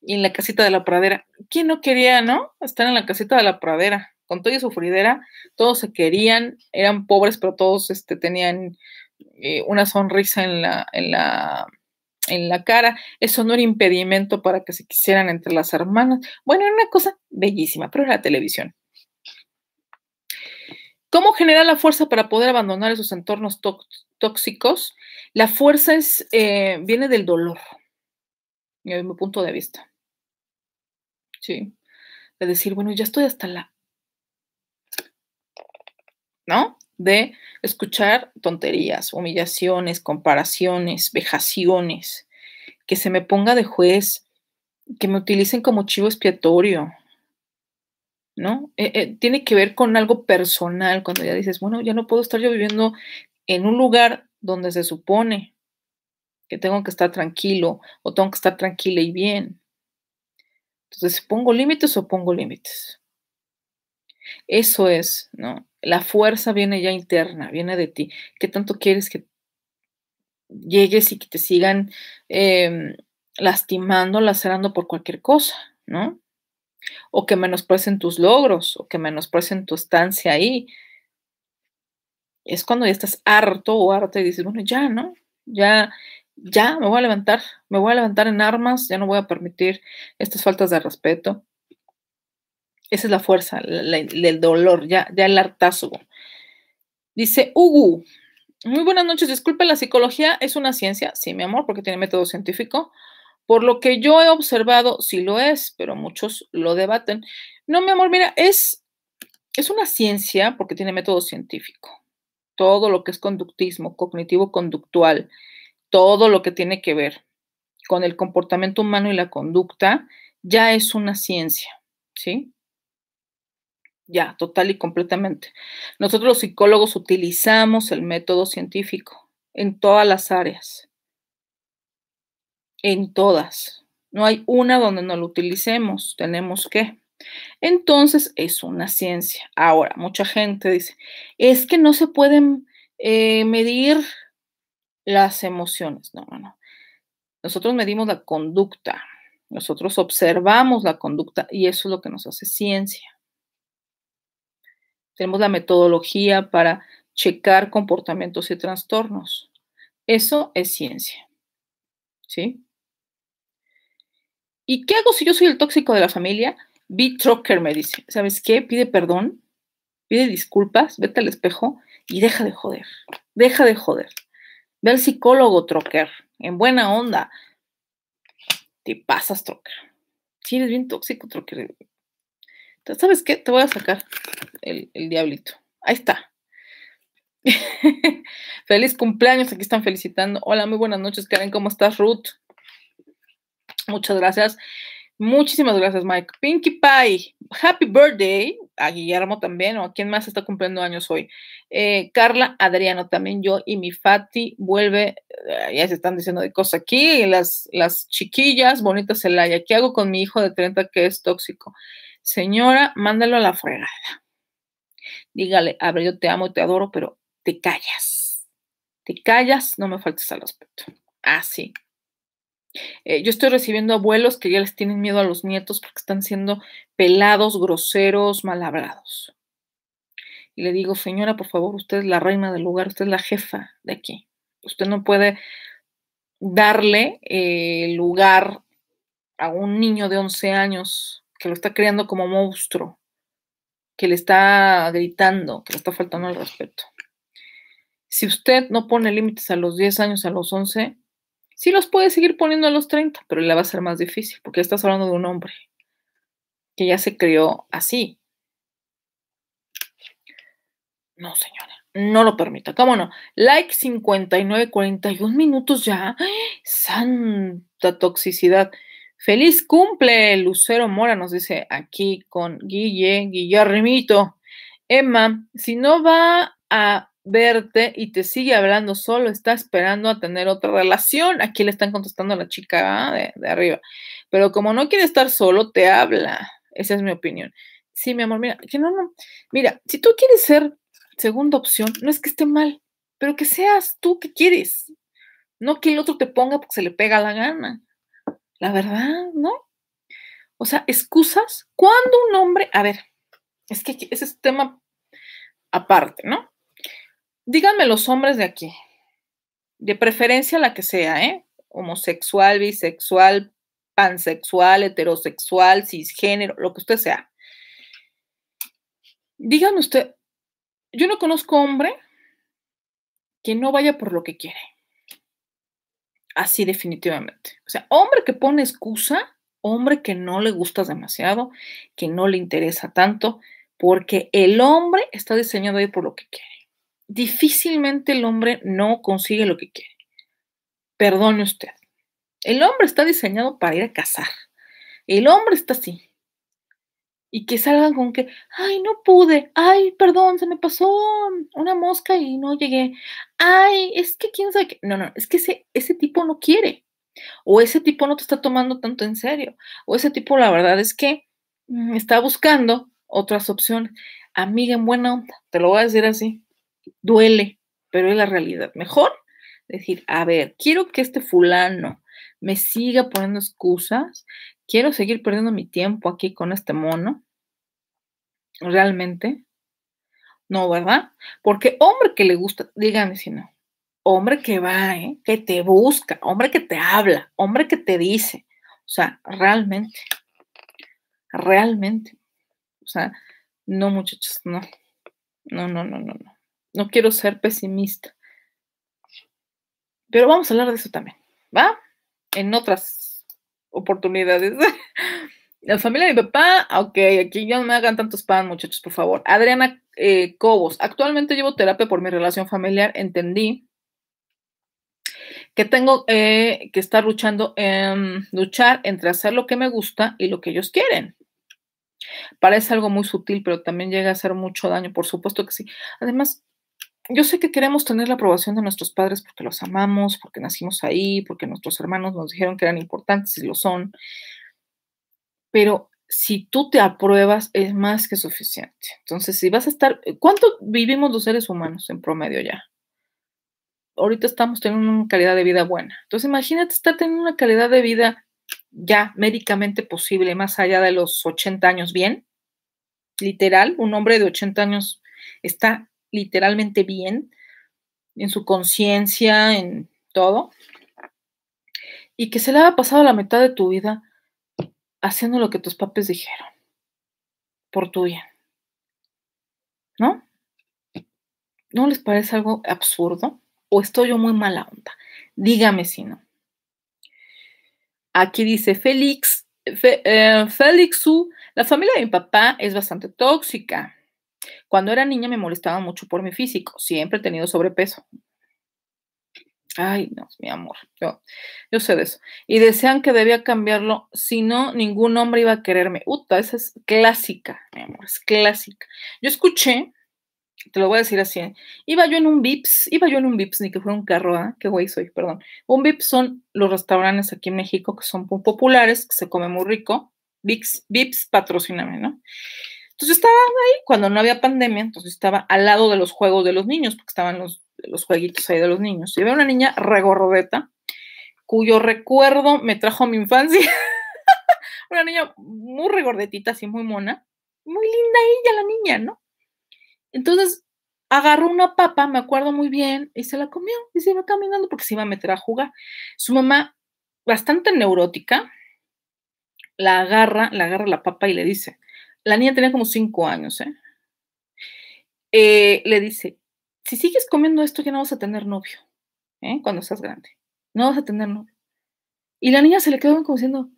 y en la casita de la pradera. ¿Quién no quería, no? Estar en la casita de la pradera, con todo y su fridera, todos se querían, eran pobres, pero todos este, tenían eh, una sonrisa en la, en la, en la cara. Eso no era impedimento para que se quisieran entre las hermanas. Bueno, era una cosa bellísima, pero era la televisión. ¿Cómo genera la fuerza para poder abandonar esos entornos tóxicos? La fuerza eh, viene del dolor, mi punto de vista. Sí. De decir, bueno, ya estoy hasta la. ¿No? De escuchar tonterías, humillaciones, comparaciones, vejaciones, que se me ponga de juez, que me utilicen como chivo expiatorio, ¿no? Eh, eh, tiene que ver con algo personal, cuando ya dices, bueno, ya no puedo estar yo viviendo en un lugar donde se supone que tengo que estar tranquilo o tengo que estar tranquila y bien. Entonces, ¿pongo límites o pongo límites? Eso es, ¿no? La fuerza viene ya interna, viene de ti. ¿Qué tanto quieres que llegues y que te sigan em, lastimando, lacerando por cualquier cosa, ¿no? o que menosprecen tus logros, o que menosprecen tu estancia ahí. Es cuando ya estás harto o harta y dices, bueno, ya, ¿no? Ya, ya me voy a levantar, me voy a levantar en armas, ya no voy a permitir estas faltas de respeto. Esa es la fuerza, del dolor, ya, ya el hartazgo. Dice Hugo, muy buenas noches, disculpe, la psicología es una ciencia, sí, mi amor, porque tiene método científico. Por lo que yo he observado, sí lo es, pero muchos lo debaten. No, mi amor, mira, es, es una ciencia porque tiene método científico. Todo lo que es conductismo, cognitivo-conductual, todo lo que tiene que ver con el comportamiento humano y la conducta, ya es una ciencia, ¿sí? Ya, total y completamente. Nosotros los psicólogos utilizamos el método científico en todas las áreas en todas. No hay una donde no lo utilicemos, tenemos que. Entonces es una ciencia. Ahora, mucha gente dice, es que no se pueden eh, medir las emociones. No, no, no. Nosotros medimos la conducta, nosotros observamos la conducta y eso es lo que nos hace ciencia. Tenemos la metodología para checar comportamientos y trastornos. Eso es ciencia. ¿Sí? ¿Y qué hago si yo soy el tóxico de la familia? Be Trucker me dice, ¿sabes qué? Pide perdón, pide disculpas, vete al espejo y deja de joder, deja de joder. Ve al psicólogo, Trocker, en buena onda. Te pasas, Trocker. Si eres bien tóxico, Trocker. ¿sabes qué? Te voy a sacar el, el diablito. Ahí está. Feliz cumpleaños, aquí están felicitando. Hola, muy buenas noches, Karen, ¿cómo estás, Ruth? Muchas gracias. Muchísimas gracias, Mike. Pinkie Pie, happy birthday a Guillermo también, o a quien más está cumpliendo años hoy. Eh, Carla Adriano también, yo y mi Fati vuelve, eh, ya se están diciendo de cosas aquí, las, las chiquillas, el Celaya, ¿qué hago con mi hijo de 30 que es tóxico? Señora, mándalo a la fregada. Dígale, a ver, yo te amo y te adoro, pero te callas. Te callas, no me faltes al aspecto, Así, ah, eh, yo estoy recibiendo abuelos que ya les tienen miedo a los nietos porque están siendo pelados, groseros, malabrados. Y le digo, señora, por favor, usted es la reina del lugar, usted es la jefa de aquí. Usted no puede darle eh, lugar a un niño de 11 años que lo está criando como monstruo, que le está gritando, que le está faltando el respeto. Si usted no pone límites a los 10 años, a los 11, Sí los puede seguir poniendo a los 30, pero le va a ser más difícil, porque estás hablando de un hombre que ya se crió así. No, señora, no lo permita. ¿Cómo no? Like 59, 41 minutos ya. Santa toxicidad. Feliz cumple, Lucero Mora, nos dice aquí con Guille, Guillermito. Emma, si no va a verte y te sigue hablando, solo está esperando a tener otra relación. Aquí le están contestando a la chica de, arriba. Pero como no quiere estar solo, te habla. Esa es mi opinión. Sí, mi amor, mira, que no, no. Mira, si tú quieres ser segunda opción, no es que esté mal, pero que seas tú que quieres. No que el otro te ponga porque se le pega la gana. La verdad, ¿no? O sea, excusas. Cuando un hombre, a ver, es que ese es tema aparte, ¿no? díganme los hombres de aquí, de preferencia la que sea, ¿eh? Homosexual, bisexual, pansexual, heterosexual, cisgénero, lo que usted sea. Díganme usted, yo no conozco hombre que no vaya por lo que quiere. Así definitivamente. O sea, hombre que pone excusa, hombre que no le gusta demasiado, que no le interesa tanto, porque el hombre está diseñado ir por lo que quiere difícilmente el hombre no consigue lo que quiere. Perdone usted. El hombre está diseñado para ir a cazar. El hombre está así. Y que salgan con que, ay, no pude, ay, perdón, se me pasó una mosca y no llegué. Ay, es que quién sabe No, no, es que ese, ese tipo no quiere. O ese tipo no te está tomando tanto en serio. O ese tipo, la verdad es que mm, está buscando otras opciones. Amiga en buena onda, te lo voy a decir así duele, pero es la realidad. Mejor decir, a ver, quiero que este fulano me siga poniendo excusas, quiero seguir perdiendo mi tiempo aquí con este mono. ¿Realmente? No, ¿verdad? Porque hombre que le gusta, díganme si no, hombre que va, ¿eh? que te busca, hombre que te habla, hombre que te dice. O sea, realmente, realmente. O sea, no muchachos, no. No, no, no, no, no. No quiero ser pesimista. Pero vamos a hablar de eso también, ¿va? En otras oportunidades. La familia de mi papá, ok, aquí ya no me hagan tantos pan, muchachos, por favor. Adriana eh, Cobos, actualmente llevo terapia por mi relación familiar, entendí que tengo eh, que estar luchando, en, luchar entre hacer lo que me gusta y lo que ellos quieren. Parece algo muy sutil, pero también llega a hacer mucho daño, por supuesto que sí. Además, yo sé que queremos tener la aprobación de nuestros padres porque los amamos, porque nacimos ahí, porque nuestros hermanos nos dijeron que eran importantes y lo son, pero si tú te apruebas es más que suficiente. Entonces, si vas a estar, eh, ¿cuánto vivimos los seres humanos en promedio ya? Ahorita estamos teniendo una calidad de vida buena. Entonces, imagínate estar teniendo una calidad de vida ya médicamente posible, más allá de los 80 años bien. Literal, un hombre de 80 años está literalmente bien, en su conciencia, en todo, y que se le ha pasado la mitad de tu vida haciendo lo que tus papás dijeron, por tu bien. ¿No? ¿No les parece algo absurdo? ¿O estoy yo muy mala onda? Dígame si no. Aquí dice Félix, eh, Félix la familia de mi papá es bastante tóxica. Cuando era niña me molestaba mucho por mi físico, siempre he tenido sobrepeso. Ay, no, mi amor, yo, yo sé de eso. Y desean que debía cambiarlo, si no, ningún hombre iba a quererme. Uta, esa es clásica, mi amor, es clásica. Yo escuché, te lo voy a decir así, ¿eh? iba yo en un Vips, iba yo en un Vips, ni que fuera un carro, ¿ah? Qué güey soy, perdón. Un Vips son los restaurantes aquí en México que son populares, que se come muy rico. Vips, Vips, patrocíname, ¿no? Entonces estaba ahí cuando no había pandemia, entonces estaba al lado de los juegos de los niños, porque estaban los, los jueguitos ahí de los niños. Y veo una niña regordeta, cuyo recuerdo me trajo a mi infancia. una niña muy regordetita, así muy mona. Muy linda ella, la niña, ¿no? Entonces agarró una papa, me acuerdo muy bien, y se la comió y se iba caminando porque se iba a meter a jugar. Su mamá, bastante neurótica, la agarra, la agarra la papa y le dice, la niña tenía como cinco años, ¿eh? ¿eh? le dice, si sigues comiendo esto ya no vas a tener novio, ¿eh? Cuando estás grande, no vas a tener novio. Y la niña se le quedó como diciendo,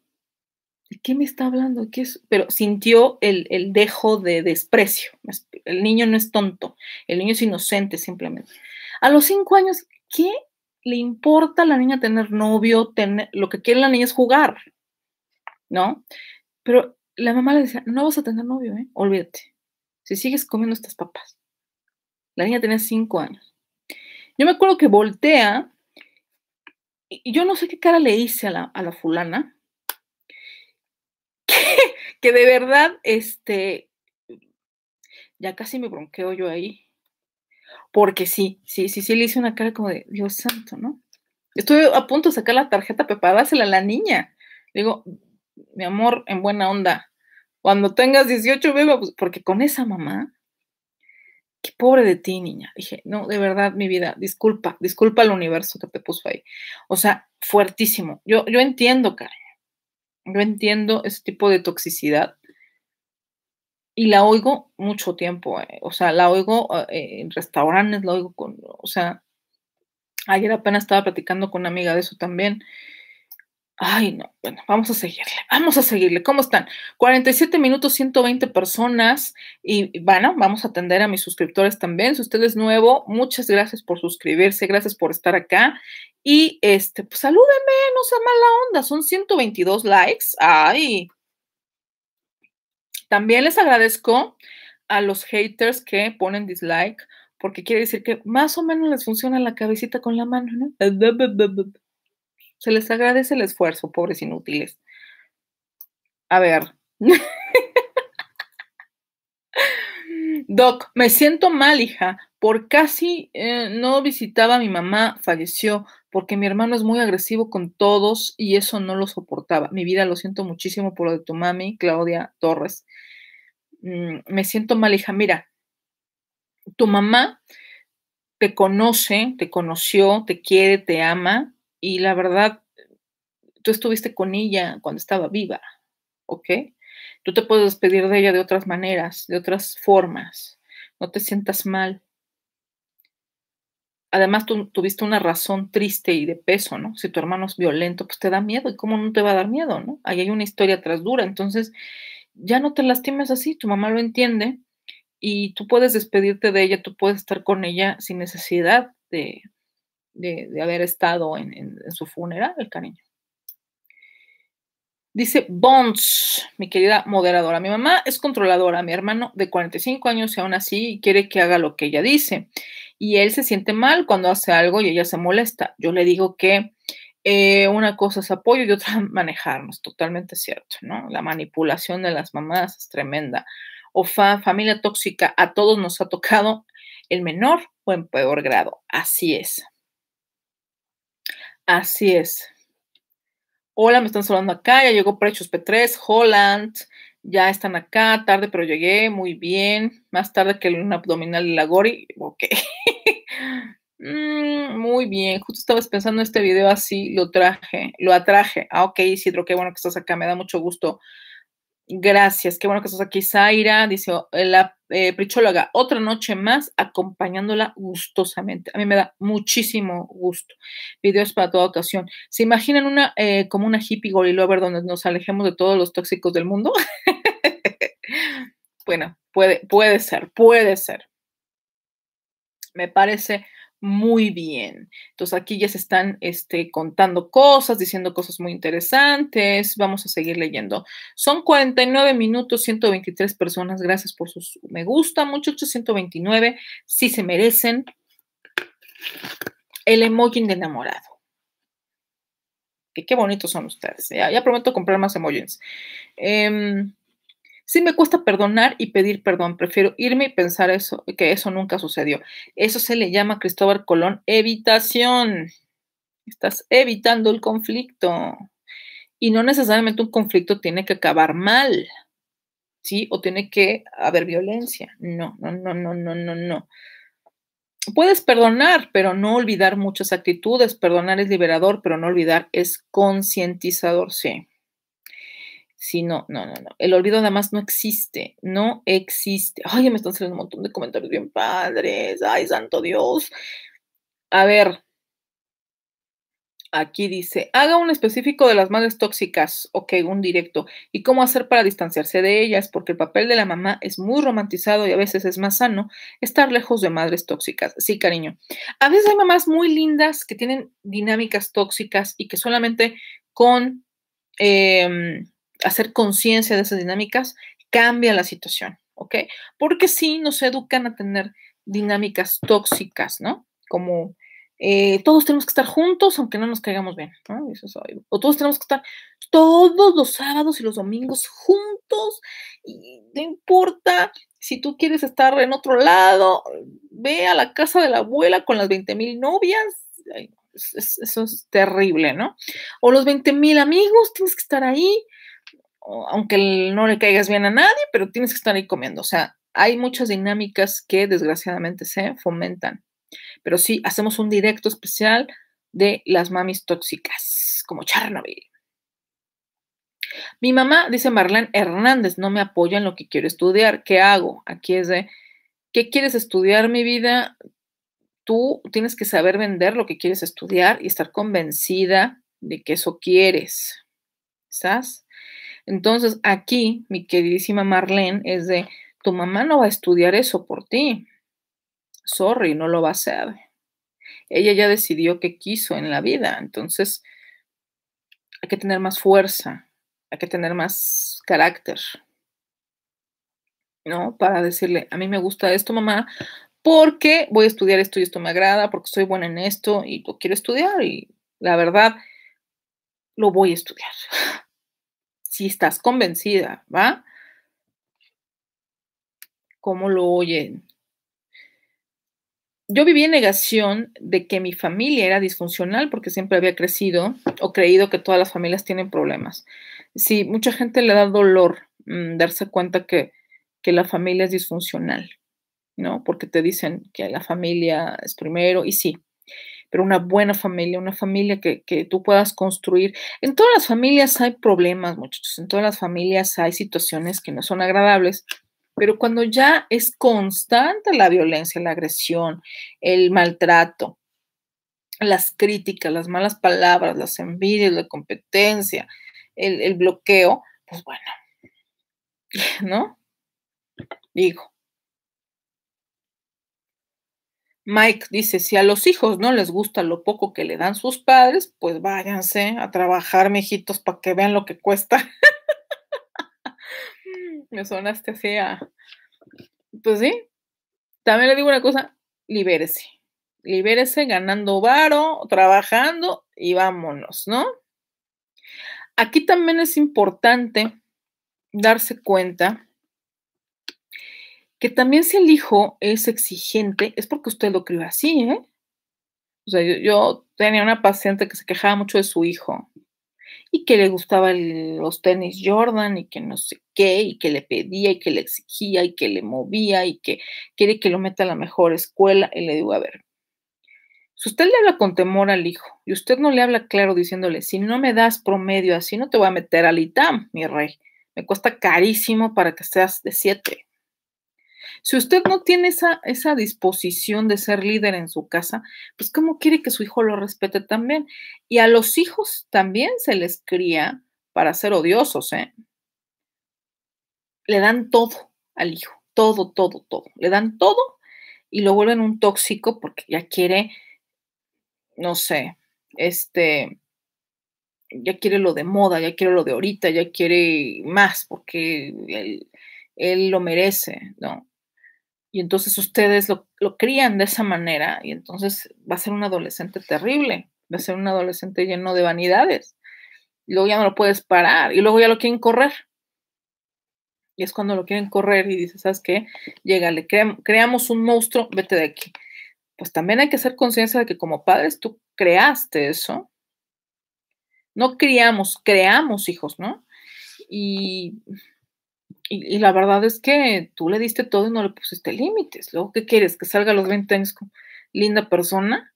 qué me está hablando? ¿Qué es? Pero sintió el, dejo de desprecio. El niño no es tonto, el niño es inocente simplemente. A los cinco años, ¿qué le importa a la niña tener novio? Tener, lo que quiere la niña es jugar, ¿no? Pero la mamá le decía, no vas a tener novio, ¿eh? Olvídate. Si sigues comiendo estas papas. La niña tenía cinco años. Yo me acuerdo que voltea y yo no sé qué cara le hice a la, fulana. Que, de verdad, este, ya casi me bronqueo yo ahí. Porque sí, sí, sí, sí le hice una cara como de Dios santo, ¿no? Estoy a punto de sacar la tarjeta pepa, a la niña. digo, mi amor, en buena onda, cuando tengas 18, beba, pues, porque con esa mamá, qué pobre de ti, niña. Dije, no, de verdad, mi vida, disculpa, disculpa al universo que te puso ahí. O sea, fuertísimo. Yo, yo entiendo, cariño. Yo entiendo ese tipo de toxicidad. Y la oigo mucho tiempo, eh. o sea, la oigo eh, en restaurantes, la oigo con, o sea, ayer apenas estaba platicando con una amiga de eso también, Ay, no, bueno, vamos a seguirle, vamos a seguirle. ¿Cómo están? 47 minutos, 120 personas. Y bueno, vamos a atender a mis suscriptores también. Si usted es nuevo, muchas gracias por suscribirse, gracias por estar acá. Y este, pues salúdenme, no sea mala onda, son 122 likes. Ay. También les agradezco a los haters que ponen dislike, porque quiere decir que más o menos les funciona la cabecita con la mano, ¿no? Se les agradece el esfuerzo, pobres inútiles. A ver. Doc, me siento mal, hija, por casi eh, no visitaba a mi mamá, falleció, porque mi hermano es muy agresivo con todos y eso no lo soportaba. Mi vida, lo siento muchísimo por lo de tu mami, Claudia Torres. Mm, me siento mal, hija, mira, tu mamá te conoce, te conoció, te quiere, te ama, y la verdad, tú estuviste con ella cuando estaba viva, ¿ok? Tú te puedes despedir de ella de otras maneras, de otras formas. No te sientas mal. Además, tú tuviste una razón triste y de peso, ¿no? Si tu hermano es violento, pues te da miedo. ¿Y cómo no te va a dar miedo, no? Ahí hay una historia tras dura. Entonces, ya no te lastimes así. Tu mamá lo entiende y tú puedes despedirte de ella, tú puedes estar con ella sin necesidad de, de, haber estado en, su funeral, el cariño. Dice Bonds, mi querida moderadora, mi mamá es controladora, mi hermano de 45 años y aún así quiere que haga lo que ella dice. Y él se siente mal cuando hace algo y ella se molesta. Yo le digo que eh, una cosa es apoyo y otra manejarnos, totalmente cierto, ¿no? La manipulación de las mamás es tremenda. O familia tóxica, a todos nos ha tocado el menor o en peor grado, así es. Así es. Hola, me están saludando acá, ya llegó Prechos P3, Holland, ya están acá, tarde pero llegué, muy bien, más tarde que un abdominal de la Gori, ok. Mm, muy bien, justo estabas pensando en este video así, lo traje, lo atraje. Ah, ok, Isidro, qué bueno que estás acá, me da mucho gusto. Gracias, qué bueno que estás aquí, Zaira. Dice eh, la eh, prichóloga, otra noche más acompañándola gustosamente. A mí me da muchísimo gusto. Videos para toda ocasión. ¿Se imaginan una eh, como una hippie gorilover donde nos alejemos de todos los tóxicos del mundo? bueno, puede, puede ser, puede ser. Me parece muy bien. Entonces aquí ya se están este, contando cosas, diciendo cosas muy interesantes. Vamos a seguir leyendo. Son 49 minutos, 123 personas. Gracias por sus me gusta, muchachos. 129, si se merecen. El emoji de enamorado. Que qué bonitos son ustedes. ¿eh? Ya, prometo comprar más emojis. Em, Sí me cuesta perdonar y pedir perdón, prefiero irme y pensar eso, que eso nunca sucedió. Eso se le llama, Cristóbal Colón, evitación. Estás evitando el conflicto. Y no necesariamente un conflicto tiene que acabar mal, ¿sí? O tiene que haber violencia. No, no, no, no, no, no, no. Puedes perdonar, pero no olvidar muchas actitudes. Perdonar es liberador, pero no olvidar es concientizador, sí. Sí, no, no, no, no. El olvido nada más no existe, no existe. Ay, me están saliendo un montón de comentarios bien padres. Ay, santo Dios. A ver, Aquí dice, haga un específico de las madres tóxicas, ok, un directo, y cómo hacer para distanciarse de ellas, porque el papel de la mamá es muy romantizado y a veces es más sano estar lejos de madres tóxicas. Sí, cariño. A veces hay mamás muy lindas que tienen dinámicas tóxicas y que solamente con em, hacer conciencia de esas dinámicas cambia la situación, ¿ok? Porque sí nos educan a tener dinámicas tóxicas, ¿no? Como eh, todos tenemos que estar juntos aunque no nos caigamos bien, ¿no? o todos tenemos que estar todos los sábados y los domingos juntos y no importa si tú quieres estar en otro lado, ve a la casa de la abuela con las 20 mil novias. eso es terrible, ¿no? O los 20 mil amigos, tienes que estar ahí aunque no le caigas bien a nadie, pero tienes que estar ahí comiendo. O sea, hay muchas dinámicas que desgraciadamente se fomentan. Pero sí, hacemos un directo especial de las mamis tóxicas, como Chernobyl. Mi mamá, dice Marlene Hernández, no me apoya en lo que quiero estudiar. ¿Qué hago? Aquí es de, ¿qué quieres estudiar mi vida? Tú tienes que saber vender lo que quieres estudiar y estar convencida de que eso quieres. ¿Estás? Entonces, aquí, mi queridísima Marlene, es de, tu mamá no va a estudiar eso por ti. Sorry, no lo va a hacer. Ella ya decidió qué quiso en la vida, entonces hay que tener más fuerza, hay que tener más carácter, ¿no? Para decirle, a mí me gusta esto, mamá, porque voy a estudiar esto y esto me agrada, porque soy buena en esto y lo quiero estudiar y la verdad, lo voy a estudiar si estás convencida, ¿va? ¿Cómo lo oyen? Yo viví en negación de que mi familia era disfuncional porque siempre había crecido o creído que todas las familias tienen problemas. Sí, mucha gente le da dolor mm, darse cuenta que la familia es disfuncional, ¿no? Porque te dicen que la familia es primero y sí, pero una buena familia, una familia que, tú puedas construir. En todas las familias hay problemas, muchachos, en todas las familias hay situaciones que no son agradables, pero cuando ya es constante la violencia, la agresión, el maltrato, las críticas, las malas palabras, las envidias, la competencia, el, el bloqueo, pues bueno, ¿no? Digo, Mike dice, si a los hijos no les gusta lo poco que le dan sus padres, pues váyanse a trabajar, mijitos, para que vean lo que cuesta. Me sonaste así a... Pues sí. También le digo una cosa, libérese. Libérese ganando varo, trabajando y vámonos, ¿no? Aquí también es importante darse cuenta que también si el hijo es exigente, es porque usted lo crió así, ¿eh? O sea, yo, tenía una paciente que se quejaba mucho de su hijo y que le gustaban los tenis Jordan y que no sé qué, y que le pedía y que le exigía y que le movía y que quiere que lo meta a la mejor escuela. Y le digo, a ver, si usted le habla con temor al hijo y usted no le habla claro diciéndole, si no me das promedio así, no te voy a meter al ITAM, mi rey. Me cuesta carísimo para que seas de siete. Si usted no tiene esa, esa disposición de ser líder en su casa, pues ¿cómo quiere que su hijo lo respete también? Y a los hijos también se les cría para ser odiosos, ¿eh? Le dan todo al hijo, todo, todo, todo. Le dan todo y lo vuelven un tóxico porque ya quiere, no sé, este, ya quiere lo de moda, ya quiere lo de ahorita, ya quiere más porque él, él, lo merece, ¿no? y entonces ustedes lo, crían de esa manera y entonces va a ser un adolescente terrible, va a ser un adolescente lleno de vanidades. Y luego ya no lo puedes parar y luego ya lo quieren correr. Y es cuando lo quieren correr y dices, ¿sabes qué? Llegale, le creamos un monstruo, vete de aquí. Pues también hay que ser conciencia de que como padres tú creaste eso. No criamos, creamos hijos, ¿no? Y y, la verdad es que tú le diste todo y no le pusiste límites. Luego, ¿qué quieres? ¿Que salga los 20 años con linda persona?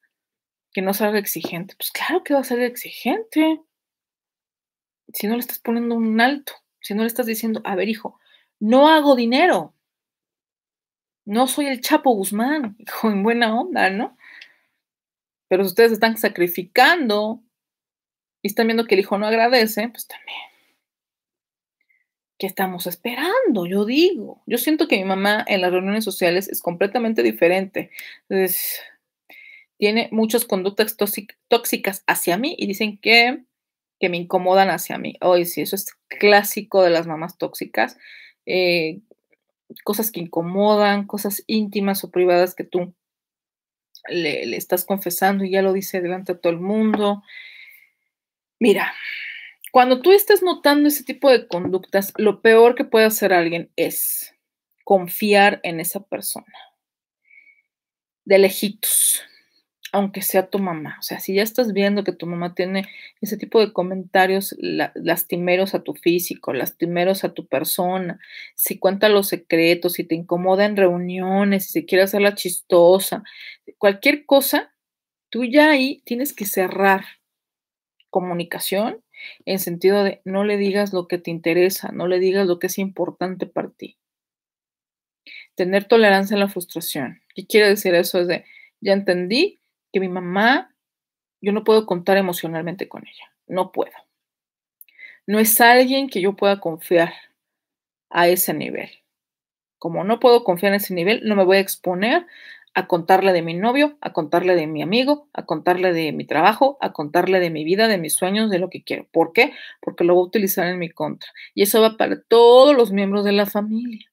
¿Que no salga exigente? Pues claro que va a ser exigente. Si no le estás poniendo un alto, si no le estás diciendo, a ver, hijo, no hago dinero. No soy el Chapo Guzmán, hijo, en buena onda, ¿no? Pero si ustedes están sacrificando y están viendo que el hijo no agradece, pues también ¿Qué estamos esperando? Yo digo, yo siento que mi mamá en las reuniones sociales es completamente diferente. tiene muchas conductas tóxicas hacia mí y dicen que, me incomodan hacia mí. Hoy sí, eso es clásico de las mamás tóxicas. Eh, cosas que incomodan, cosas íntimas o privadas que tú le, estás confesando y ya lo dice delante de todo el mundo. Mira, cuando tú estás notando ese tipo de conductas, lo peor que puede hacer alguien es confiar en esa persona. De lejitos, aunque sea tu mamá. O sea, si ya estás viendo que tu mamá tiene ese tipo de comentarios lastimeros a tu físico, lastimeros a tu persona, si cuenta los secretos, si te incomoda en reuniones, si quiere hacerla chistosa, cualquier cosa, tú ya ahí tienes que cerrar comunicación en sentido de no le digas lo que te interesa, no le digas lo que es importante para ti. Tener tolerancia a la frustración. ¿Qué quiere decir eso? Es de, ya entendí que mi mamá, yo no puedo contar emocionalmente con ella, no puedo. No es alguien que yo pueda confiar a ese nivel. Como no puedo confiar en ese nivel, no me voy a exponer a contarle de mi novio, a contarle de mi amigo, a contarle de mi trabajo, a contarle de mi vida, de mis sueños, de lo que quiero. ¿Por qué? Porque lo voy a utilizar en mi contra. Y eso va para todos los miembros de la familia.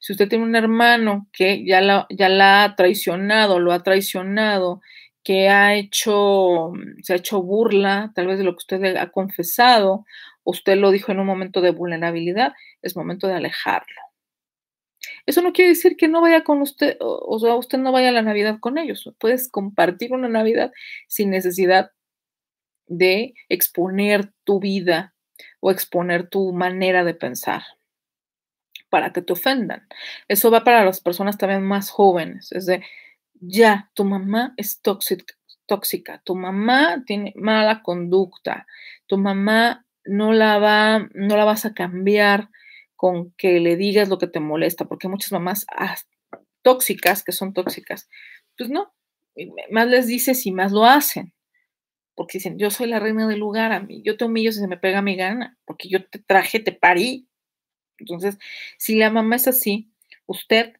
Si usted tiene un hermano que ya la, ya la ha traicionado, lo ha traicionado, que ha hecho, se ha hecho burla tal vez de lo que usted ha confesado, usted lo dijo en un momento de vulnerabilidad, es momento de alejarlo eso no quiere decir que no vaya con usted, o sea, usted no vaya a la Navidad con ellos. Puedes compartir una Navidad sin necesidad de exponer tu vida o exponer tu manera de pensar para que te ofendan. Eso va para las personas también más jóvenes. Es de, ya, tu mamá es tóxica, tu mamá tiene mala conducta, tu mamá no la va, no la vas a cambiar con que le digas lo que te molesta, porque muchas mamás tóxicas, que son tóxicas, pues no, más les dices y más lo hacen, porque dicen, yo soy la reina del lugar, a mí, yo te humillo si se me pega mi gana, porque yo te traje, te parí. Entonces, si la mamá es así, usted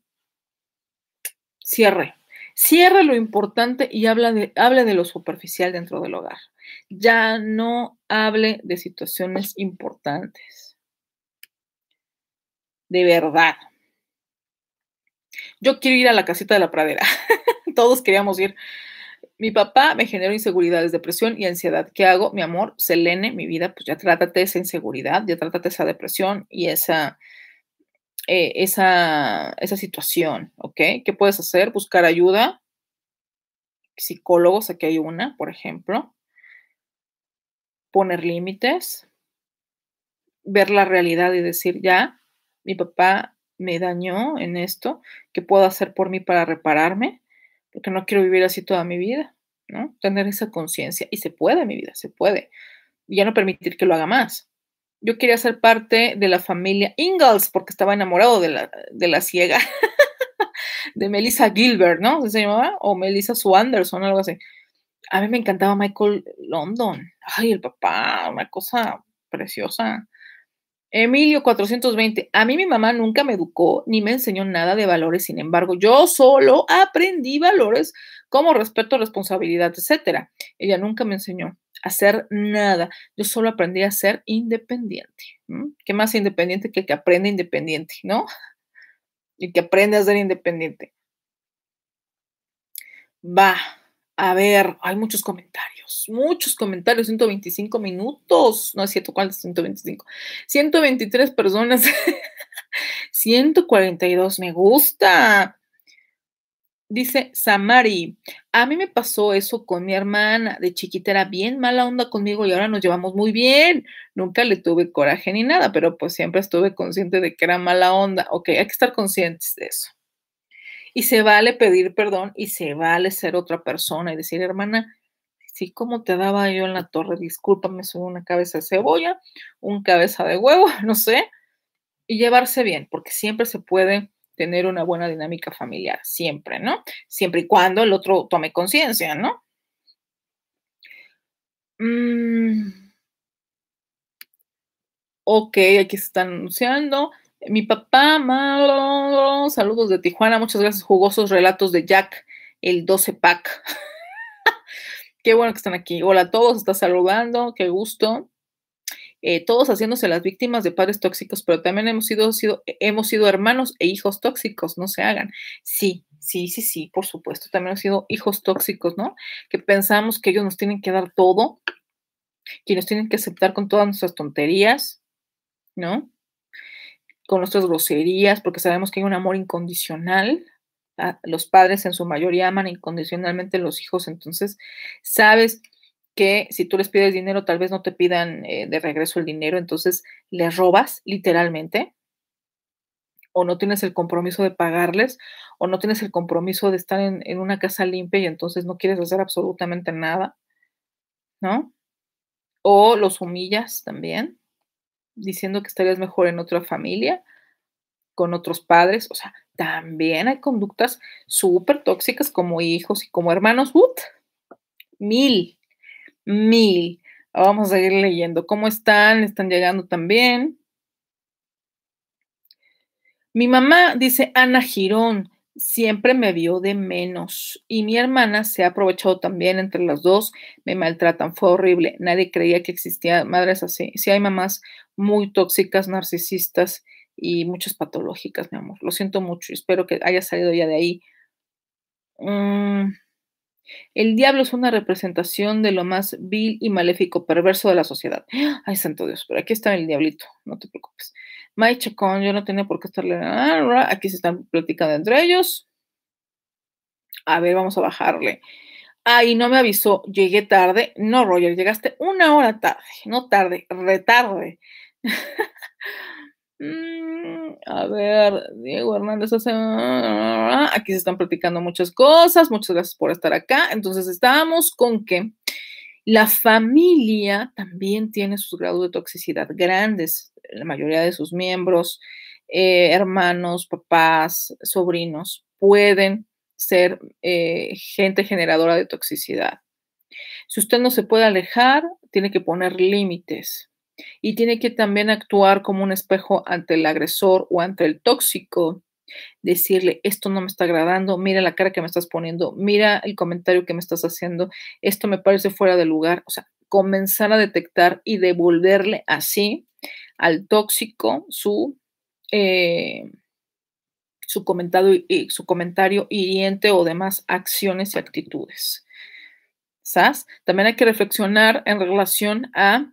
cierre, cierre lo importante y habla de, hable de lo superficial dentro del hogar. Ya no hable de situaciones importantes de verdad. Yo quiero ir a la casita de la pradera. Todos queríamos ir. Mi papá me generó inseguridades, depresión y ansiedad. ¿Qué hago? Mi amor, Selene, mi vida, pues ya trátate esa inseguridad, ya trátate esa depresión y esa, eh, esa, esa situación, ¿ok? ¿Qué puedes hacer? Buscar ayuda. Psicólogos, aquí hay una, por ejemplo. Poner límites. Ver la realidad y decir, ya, mi papá me dañó en esto, ¿qué puedo hacer por mí para repararme? Porque no quiero vivir así toda mi vida, ¿no? Tener esa conciencia. Y se puede, mi vida, se puede. Y ya no permitir que lo haga más. Yo quería ser parte de la familia Ingalls porque estaba enamorado de la, de la ciega, de Melissa Gilbert, ¿no? ¿Se llamaba? O Melissa Swanderson, algo así. A mí me encantaba Michael London. Ay, el papá, una cosa preciosa. Emilio 420, a mí mi mamá nunca me educó ni me enseñó nada de valores, sin embargo, yo solo aprendí valores como respeto, responsabilidad, etcétera. Ella nunca me enseñó a hacer nada, yo solo aprendí a ser independiente. ¿Qué más independiente que el que aprende independiente, no? Y que aprende a ser independiente. Va, a ver, hay muchos comentarios, muchos comentarios, 125 minutos, no es cierto, ¿cuál 125? 123 personas, 142 me gusta. Dice Samari, a mí me pasó eso con mi hermana, de chiquita era bien mala onda conmigo y ahora nos llevamos muy bien. Nunca le tuve coraje ni nada, pero pues siempre estuve consciente de que era mala onda. Ok, hay que estar conscientes de eso. Y se vale pedir perdón y se vale ser otra persona y decir, hermana, sí, como te daba yo en la torre, discúlpame, soy una cabeza de cebolla, un cabeza de huevo, no sé, y llevarse bien, porque siempre se puede tener una buena dinámica familiar, siempre, ¿no? Siempre y cuando el otro tome conciencia, ¿no? Mm. Ok, aquí se están anunciando. Mi papá, malo, saludos de Tijuana, muchas gracias, jugosos relatos de Jack, el 12 pack. qué bueno que están aquí. Hola a todos, está saludando, qué gusto. Eh, todos haciéndose las víctimas de padres tóxicos, pero también hemos sido, sido, hemos sido hermanos e hijos tóxicos, no se hagan. Sí, sí, sí, sí, por supuesto, también hemos sido hijos tóxicos, ¿no? Que pensamos que ellos nos tienen que dar todo, que nos tienen que aceptar con todas nuestras tonterías, ¿no? con nuestras groserías, porque sabemos que hay un amor incondicional. Ah, los padres en su mayoría aman incondicionalmente a los hijos, entonces sabes que si tú les pides dinero, tal vez no te pidan eh, de regreso el dinero, entonces les robas literalmente, o no tienes el compromiso de pagarles, o no tienes el compromiso de estar en, en una casa limpia y entonces no quieres hacer absolutamente nada, ¿no? O los humillas también diciendo que estarías mejor en otra familia, con otros padres. O sea, también hay conductas súper tóxicas como hijos y como hermanos. ¡Ut! Mil, mil. Vamos a seguir leyendo. ¿Cómo están? ¿Están llegando también? Mi mamá dice Ana Girón siempre me vio de menos y mi hermana se ha aprovechado también entre las dos, me maltratan, fue horrible, nadie creía que existían madres así. si hay mamás muy tóxicas, narcisistas y muchas patológicas, mi amor. Lo siento mucho y espero que haya salido ya de ahí. Mm, el diablo es una representación de lo más vil y maléfico, perverso de la sociedad. ¡Ah! Ay, santo Dios, pero aquí está el diablito, no te preocupes. Mike Chacón, yo no tenía por qué estarle. Aquí se están platicando entre ellos. A ver, vamos a bajarle. Ay, no me avisó, llegué tarde. No, Roger, llegaste una hora tarde, no tarde, retarde. Mm, a ver, Diego Hernández hace... Ah, aquí se están platicando muchas cosas. Muchas gracias por estar acá. Entonces, estábamos con que la familia también tiene sus grados de toxicidad grandes, la mayoría de sus miembros, eh, hermanos, papás, sobrinos, pueden ser eh, gente generadora de toxicidad. Si usted no se puede alejar, tiene que poner límites y tiene que también actuar como un espejo ante el agresor o ante el tóxico decirle, esto no me está agradando, mira la cara que me estás poniendo, mira el comentario que me estás haciendo, esto me parece fuera de lugar. O sea, comenzar a detectar y devolverle así al tóxico su, eh, su, comentario, su comentario hiriente o demás acciones y actitudes. ¿Sas? También hay que reflexionar en relación a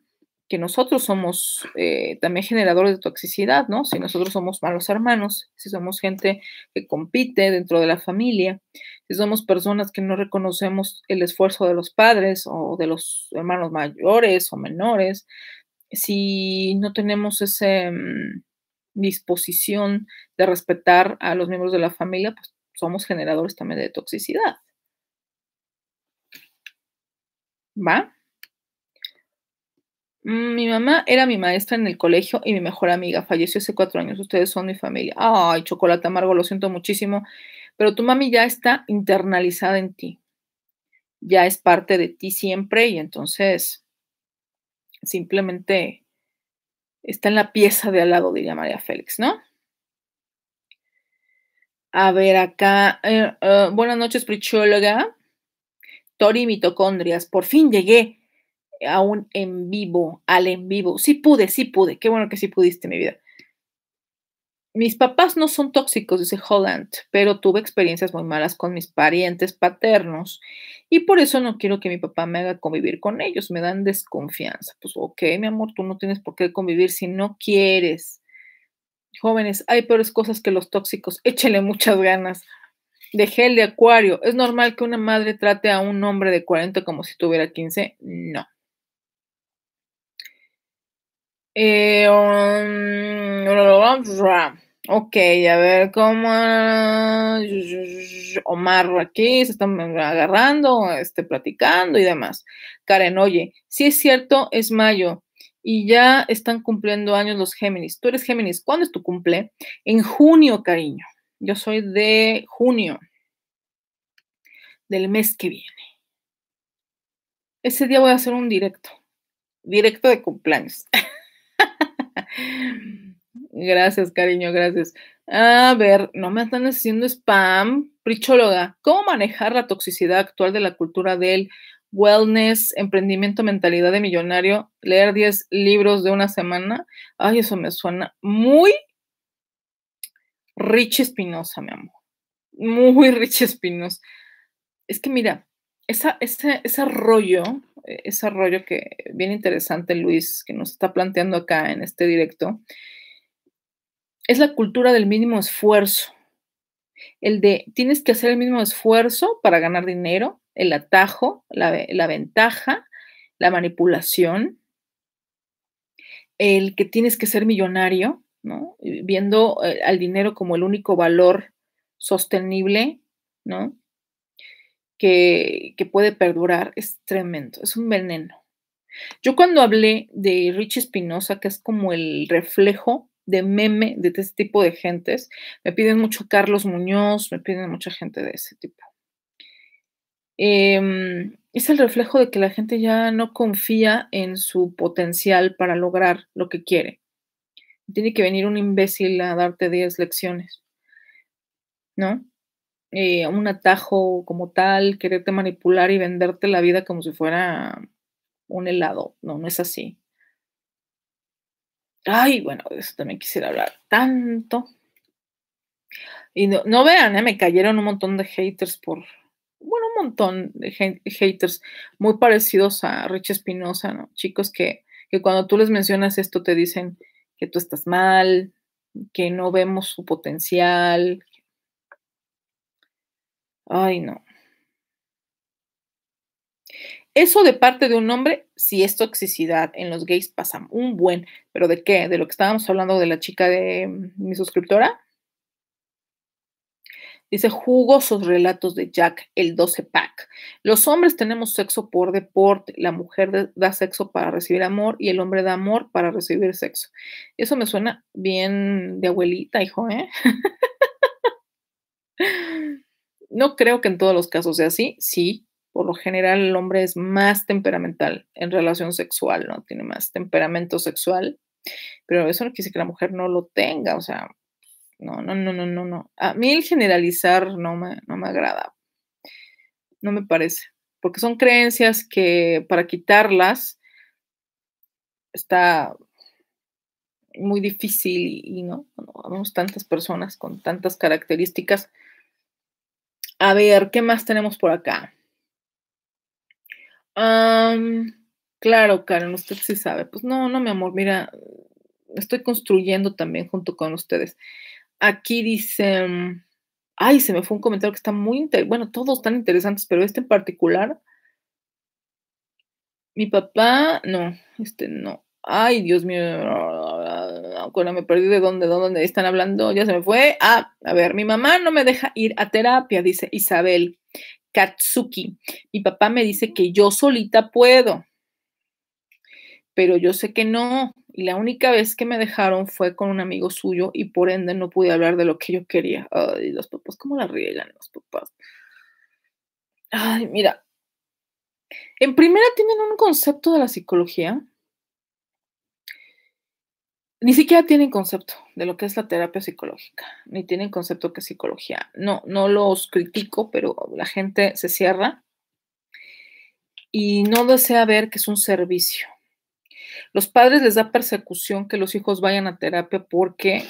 que nosotros somos eh, también generadores de toxicidad, ¿no? Si nosotros somos malos hermanos, si somos gente que compite dentro de la familia, si somos personas que no reconocemos el esfuerzo de los padres o de los hermanos mayores o menores, si no tenemos esa mm, disposición de respetar a los miembros de la familia, pues somos generadores también de toxicidad. ¿Va? Mm, mi mamá era mi maestra en el colegio y mi mejor amiga. Falleció hace cuatro años. Ustedes son mi familia. Ay, chocolate amargo, lo siento muchísimo. Pero tu mami ya está internalizada en ti. Ya es parte de ti siempre y entonces simplemente está en la pieza de al lado, diría María Félix, ¿no? A ver, acá. Eh, eh, buenas noches, prichóloga. Tori mitocondrias. Por fin llegué. Aún en vivo, al en vivo. Sí pude, sí pude. Qué bueno que sí pudiste, mi vida. Mis papás no son tóxicos, dice Holland, pero tuve experiencias muy malas con mis parientes paternos y por eso no quiero que mi papá me haga convivir con ellos, me dan desconfianza. Pues ok, mi amor, tú no tienes por qué convivir si no quieres. Jóvenes, hay peores cosas que los tóxicos, échele muchas ganas. Dejé el de acuario, ¿es normal que una madre trate a un hombre de 40 como si tuviera 15? No. Eh, um, ok, a ver cómo Omar aquí se están agarrando, este, platicando y demás. Karen, oye, si es cierto, es mayo y ya están cumpliendo años los Géminis. Tú eres Géminis, ¿cuándo es tu cumple? En junio, cariño. Yo soy de junio, del mes que viene. Ese día voy a hacer un directo, directo de cumpleaños. gracias, cariño, gracias. A ver, no me están haciendo spam. Prichóloga, ¿cómo manejar la toxicidad actual de la cultura del wellness, emprendimiento, mentalidad de millonario, leer 10 libros de una semana? Ay, eso me suena muy Rich Espinosa, mi amor. Muy Rich Espinosa. Es que mira, ese, ese rollo e-, ese rollo que bien interesante Luis que nos está planteando acá en este directo, es la cultura del mínimo esfuerzo. El de tienes que hacer el mismo esfuerzo para ganar dinero, el atajo, la, la ventaja, la manipulación, el que tienes que ser millonario, ¿no? viendo eh, al dinero como el único valor sostenible, ¿no? que, puede perdurar es tremendo, es un veneno. Yo cuando hablé de Richie Espinosa, que es como el reflejo de meme de este tipo de gentes, me piden mucho Carlos Muñoz, me piden mucha gente de ese tipo. Em, es el reflejo de que la gente ya no confía en su potencial para lograr lo que quiere. Tiene que venir un imbécil a darte 10 lecciones, ¿no? Eh, un atajo como tal, quererte manipular y venderte la vida como si fuera un helado. No, no es así. Ay, bueno, de eso también quisiera hablar tanto. Y no, vean, eh, me cayeron un montón de haters por, bueno, un montón de haters muy parecidos a Rich Espinosa, ¿no? Chicos que, que cuando tú les mencionas esto te dicen que tú estás mal, que no vemos su potencial, Ay, no. Eso de parte de un hombre, si es toxicidad. En los gays pasa un buen. ¿Pero de qué? ¿De lo que estábamos hablando de la chica de mm, mi suscriptora? Dice jugosos relatos de Jack, el 12-pack. Los hombres tenemos sexo por deporte, la mujer da sexo para recibir amor y el hombre da amor para recibir sexo. Eso me suena bien de abuelita, hijo, ¿eh? No creo que en todos los casos sea así, sí. Por lo general el hombre es más temperamental en relación sexual, ¿no? Tiene más temperamento sexual, pero eso no quiere decir que la mujer no lo tenga, o sea, no, no, no, no, no, no. A mí el generalizar no me, no me agrada, no me parece, porque son creencias que para quitarlas está muy difícil y, no, no, vemos tantas personas con tantas características a ver, ¿qué más tenemos por acá? claro, Karen, usted sí sabe. Pues no, no, mi amor, mira, estoy construyendo también junto con ustedes. Aquí dice, ay, se me fue un comentario que está muy interesante. Bueno, todos están interesantes, pero este en particular. Mi papá, no, este no. Ay, Dios mío bueno me perdí de dónde, dónde están hablando, ya se me fue. Ah, a ver, mi mamá no me deja ir a terapia, dice Isabel Katsuki. Mi papá me dice que yo solita puedo, pero yo sé que no. Y la única vez que me dejaron fue con un amigo suyo y por ende no pude hablar de lo que yo quería. Ay, los papás, ¿cómo la riegan los papás? Ay, mira. En primera tienen un concepto de la psicología ni siquiera tienen concepto de lo que es la terapia psicológica, ni tienen concepto que es psicología. No, no los critico, pero la gente se cierra y no desea ver que es un servicio. Los padres les da persecución que los hijos vayan a terapia porque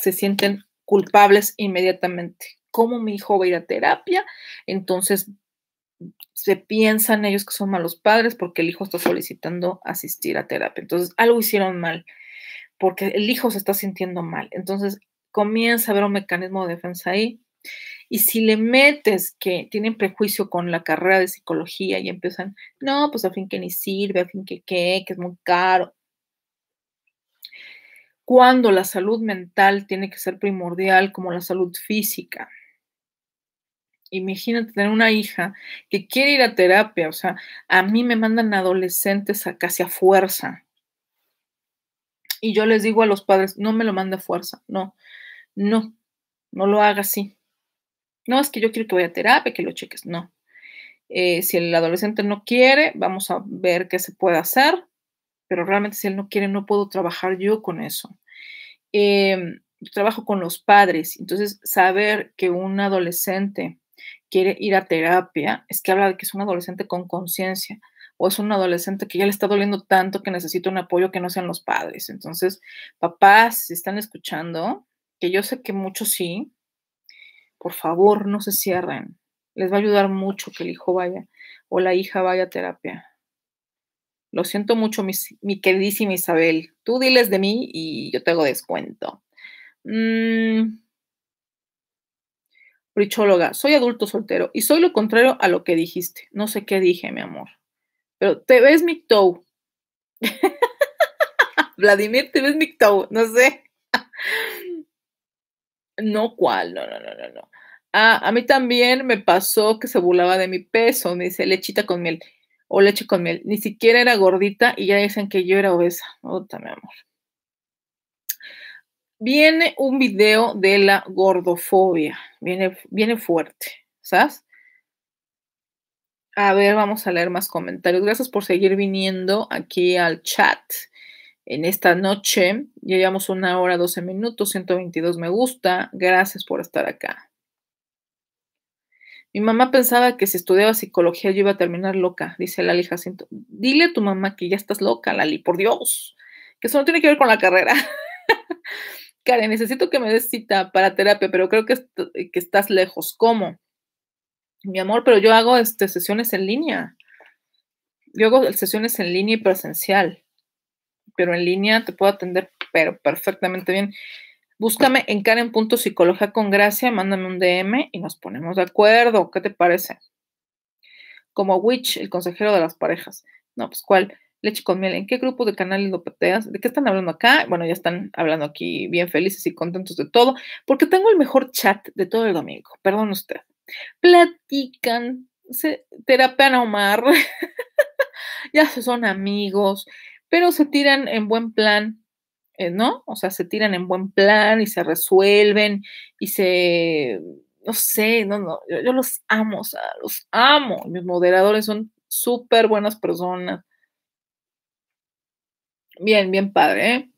se sienten culpables inmediatamente. ¿Cómo mi hijo va a ir a terapia? Entonces se piensan ellos que son malos padres porque el hijo está solicitando asistir a terapia. Entonces algo hicieron mal porque el hijo se está sintiendo mal. Entonces comienza a haber un mecanismo de defensa ahí. Y si le metes que tienen prejuicio con la carrera de psicología y empiezan, no, pues a fin que ni sirve, a fin que qué, que es muy caro. Cuando la salud mental tiene que ser primordial como la salud física. Imagínate tener una hija que quiere ir a terapia, o sea, a mí me mandan adolescentes casi a fuerza y yo les digo a los padres, no me lo mande a fuerza, no, no, no lo haga así. No, es que yo quiero que vaya a terapia, que lo cheques, no. Eh, si el adolescente no quiere, vamos a ver qué se puede hacer, pero realmente si él no quiere, no puedo trabajar yo con eso. Em, yo trabajo con los padres, entonces saber que un adolescente quiere ir a terapia es que habla de que es un adolescente con conciencia, o es un adolescente que ya le está doliendo tanto que necesita un apoyo que no sean los padres. Entonces, papás, si están escuchando, que yo sé que muchos sí, por favor, no se cierren. Les va a ayudar mucho que el hijo vaya o la hija vaya a terapia. Lo siento mucho, mi, queridísima Isabel. Tú diles de mí y yo te hago descuento. Brichóloga, mm. soy adulto soltero y soy lo contrario a lo que dijiste. No sé qué dije, mi amor. Pero te ves Tow? Vladimir, te ves Tow? no sé. no, cuál, no, no, no, no, ah, a mí también me pasó que se burlaba de mi peso, me dice lechita con miel o leche con miel. Ni siquiera era gordita y ya dicen que yo era obesa. Otra, mi amor. Viene un video de la gordofobia, viene, viene fuerte, ¿sabes? A ver, vamos a leer más comentarios. Gracias por seguir viniendo aquí al chat en esta noche. Llevamos una hora, 12 minutos, 122 me gusta. Gracias por estar acá. Mi mamá pensaba que si estudiaba psicología yo iba a terminar loca, dice Lali Jacinto. Dile a tu mamá que ya estás loca, Lali, por Dios, que eso no tiene que ver con la carrera. Karen, necesito que me des cita para terapia, pero creo que, que estás lejos. ¿Cómo? Mi amor, pero yo hago este, sesiones en línea. Yo hago sesiones en línea y presencial. Pero en línea te puedo atender pero perfectamente bien. Búscame en Karen.psicología con gracia, mándame un DM y nos ponemos de acuerdo. ¿Qué te parece? Como Witch, el consejero de las parejas. No, pues cuál. Leche con miel, ¿en qué grupo de canales lo pateas? ¿De qué están hablando acá? Bueno, ya están hablando aquí bien felices y contentos de todo, porque tengo el mejor chat de todo el domingo, perdón usted platican, se terapean a Omar, ya se son amigos, pero se tiran en buen plan, eh, ¿no? O sea, se tiran en buen plan y se resuelven y se, no sé, no, no, yo, los amo, los amo. Mis moderadores son súper buenas personas. Bien, bien padre, ¿eh?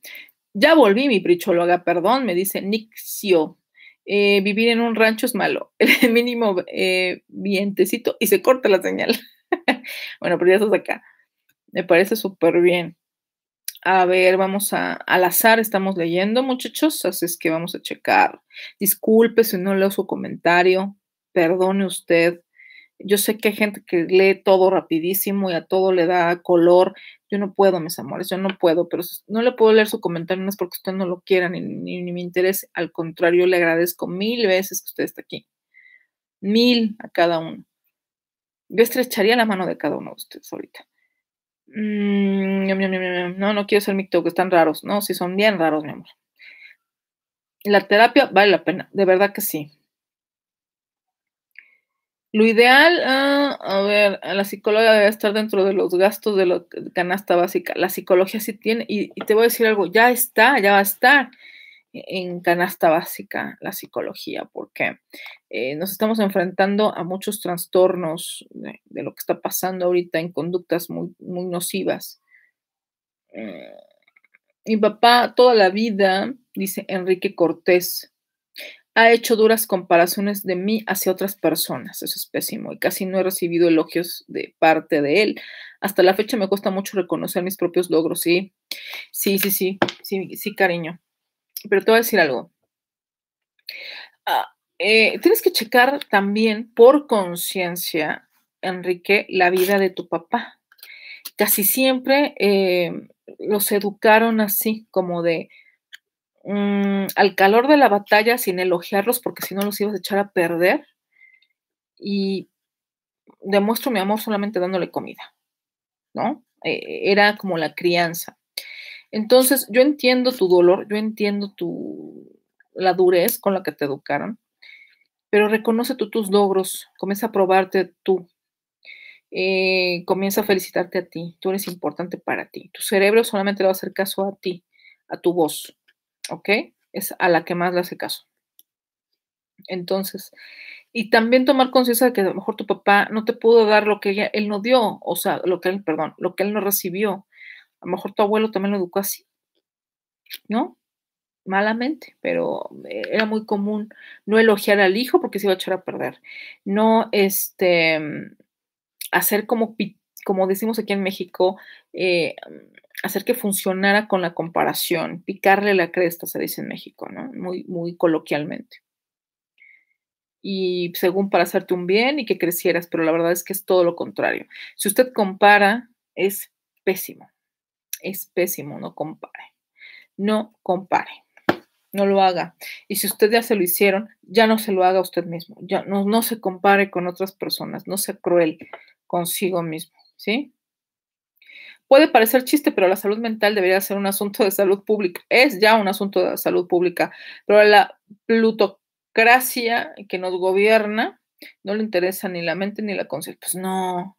Ya volví, mi haga, perdón, me dice Nixio. Eh, vivir en un rancho es malo, el mínimo eh, vientecito y se corta la señal. bueno, pero ya estás acá. Me parece súper bien. A ver, vamos a, al azar estamos leyendo, muchachos, así es que vamos a checar. Disculpe si no leo su comentario, perdone usted. Yo sé que hay gente que lee todo rapidísimo y a todo le da color. Yo no puedo, mis amores, yo no puedo, pero no le puedo leer su comentario, no es porque usted no lo quiera ni, ni, me interese. Al contrario, le agradezco mil veces que usted está aquí. Mil a cada uno. Yo estrecharía la mano de cada uno de ustedes ahorita. Mm, no, no quiero ser micto, que están raros. No, si son bien raros, mi amor. La terapia vale la pena, de verdad que sí. Lo ideal, ah, a ver, la psicóloga debe estar dentro de los gastos de la canasta básica. La psicología sí tiene, y, te voy a decir algo, ya está, ya va a estar en canasta básica la psicología, porque eh, nos estamos enfrentando a muchos trastornos de, lo que está pasando ahorita en conductas muy, muy nocivas. Eh, mi papá toda la vida, dice Enrique Cortés, ha hecho duras comparaciones de mí hacia otras personas. Eso es pésimo y casi no he recibido elogios de parte de él. Hasta la fecha me cuesta mucho reconocer mis propios logros, sí. Sí, sí, sí, sí, cariño. Pero te voy a decir algo. Ah, eh, tienes que checar también por conciencia, Enrique, la vida de tu papá. Casi siempre eh, los educaron así, como de, Mm, al calor de la batalla sin elogiarlos porque si no los ibas a echar a perder. Y demuestro mi amor solamente dándole comida, ¿no? E, era como la crianza. Entonces, yo entiendo tu dolor, yo entiendo la durez con la que te educaron, pero reconoce tú tus logros, comienza a probarte tú, eh, comienza a felicitarte a ti, tú eres importante para ti. Tu cerebro solamente le va a hacer caso a ti, a tu voz. ¿ok? Es a la que más le hace caso. Entonces, y también tomar conciencia de que a lo mejor tu papá no te pudo dar lo que él no dio, o sea, lo que él, perdón, lo que él no recibió. A lo mejor tu abuelo también lo educó así, ¿no? malamente, pero eh, era muy común no elogiar al hijo porque se iba a echar a perder, no este hacer como como decimos aquí en México, eh, hacer que funcionara con la comparación, picarle la cresta, se dice en México, ¿no? Muy, muy coloquialmente. Y según para hacerte un bien y que crecieras, pero la verdad es que es todo lo contrario. Si usted compara, es pésimo. Es pésimo, no compare. No compare. No lo haga. Y si usted ya se lo hicieron, ya no se lo haga a usted mismo. Ya no, no se compare con otras personas. No sea cruel consigo mismo. ¿sí? Puede parecer chiste, pero la salud mental debería ser un asunto de salud pública. Es ya un asunto de salud pública, pero la plutocracia que nos gobierna no le interesa ni la mente ni la conciencia. Pues no,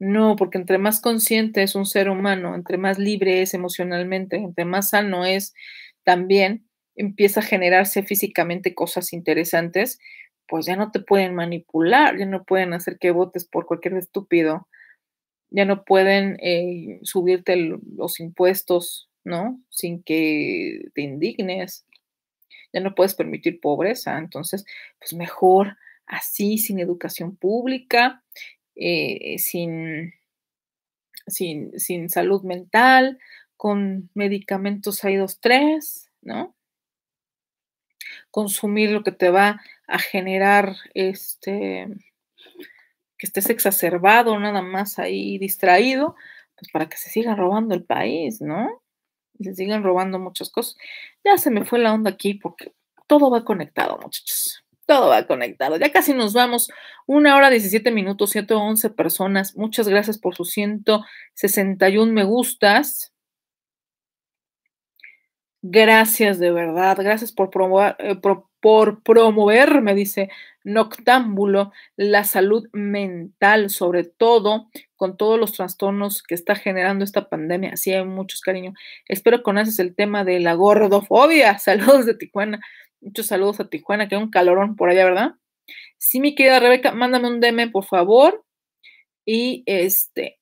no, porque entre más consciente es un ser humano, entre más libre es emocionalmente, entre más sano es también, empieza a generarse físicamente cosas interesantes, pues ya no te pueden manipular, ya no pueden hacer que votes por cualquier estúpido ya no pueden eh, subirte los impuestos, ¿no? Sin que te indignes, ya no puedes permitir pobreza, entonces, pues mejor así, sin educación pública, eh, sin, sin, salud mental, con medicamentos hay dos, tres, ¿no? Consumir lo que te va a generar este que estés exacerbado, nada más ahí distraído, pues para que se siga robando el país, ¿no? Y se sigan robando muchas cosas. Ya se me fue la onda aquí porque todo va conectado, muchachos. Todo va conectado. Ya casi nos vamos. Una hora, 17 minutos, 111 personas. Muchas gracias por sus 161 me gustas. Gracias de verdad. Gracias por, promover, eh, por promover, me dice noctámbulo, la salud mental, sobre todo con todos los trastornos que está generando esta pandemia. así hay muchos, cariños. Espero conoces el tema de la gordofobia. Saludos de Tijuana. Muchos saludos a Tijuana, que hay un calorón por allá, ¿verdad? Sí, mi querida Rebeca, mándame un DM, por favor. Y este.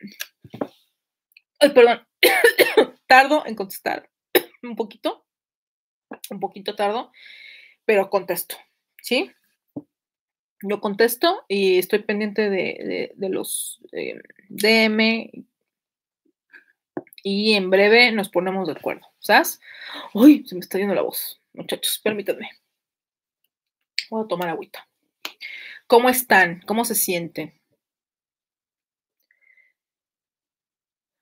Ay, perdón. tardo en contestar. un poquito. Un poquito tardo. Pero contesto. ¿Sí? yo contesto y estoy pendiente de, los eh, DM y en breve nos ponemos de acuerdo, ¿sabes? Uy, se me está yendo la voz, muchachos, permítanme. Voy a tomar agüita. ¿Cómo están? ¿Cómo se sienten?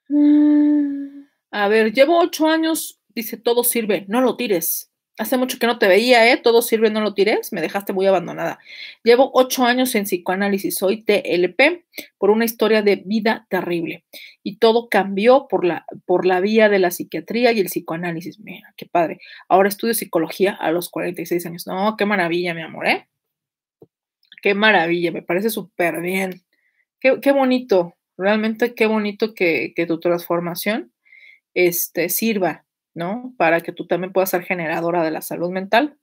Mm, a ver, llevo ocho años, dice, todo sirve, no lo tires. Hace mucho que no te veía, ¿eh? Todo sirve, no lo tires. Me dejaste muy abandonada. Llevo ocho años en psicoanálisis. Soy TLP por una historia de vida terrible. Y todo cambió por la, por la vía de la psiquiatría y el psicoanálisis. Mira, qué padre. Ahora estudio psicología a los 46 años. No, qué maravilla, mi amor, ¿eh? Qué maravilla. Me parece súper bien. Qué, bonito. Realmente qué bonito que, tu transformación este, sirva ¿no? Para que tú también puedas ser generadora de la salud mental.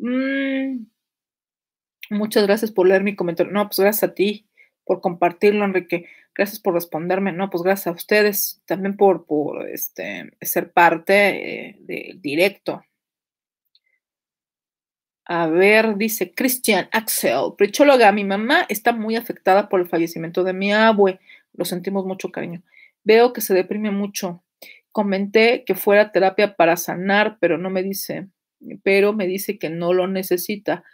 Mm. muchas gracias por leer mi comentario. No, pues gracias a ti por compartirlo, Enrique. Gracias por responderme. No, pues gracias a ustedes también por, por este, ser parte eh, del directo. A ver, dice Christian Axel, prechóloga, mi mamá está muy afectada por el fallecimiento de mi abue. Lo sentimos mucho, cariño. Veo que se deprime mucho. Comenté que fuera terapia para sanar, pero no me dice, pero me dice que no lo necesita.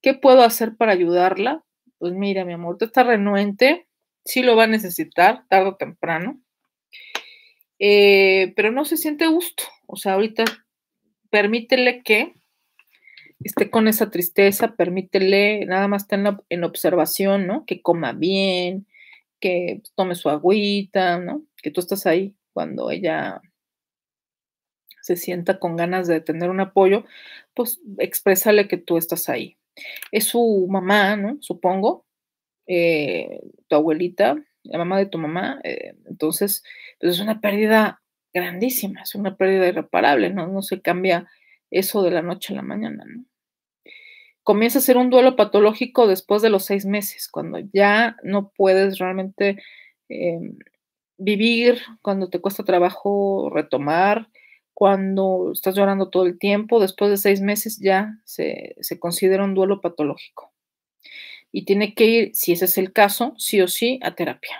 ¿Qué puedo hacer para ayudarla? Pues mira, mi amor, tú estás renuente, sí lo va a necesitar tarde o temprano, eh, pero no se siente gusto. O sea, ahorita permítele que esté con esa tristeza, permítele, nada más está en, en observación, ¿no? Que coma bien, que tome su agüita, ¿no? Que tú estás ahí cuando ella se sienta con ganas de tener un apoyo, pues exprésale que tú estás ahí. Es su mamá, ¿no? Supongo, eh, tu abuelita, la mamá de tu mamá. Eh, entonces, pues, es una pérdida grandísima, es una pérdida irreparable, ¿no? No se cambia eso de la noche a la mañana, ¿no? Comienza a ser un duelo patológico después de los seis meses, cuando ya no puedes realmente eh, vivir, cuando te cuesta trabajo retomar, cuando estás llorando todo el tiempo, después de seis meses ya se, considera un duelo patológico. Y tiene que ir, si ese es el caso, sí o sí, a terapia.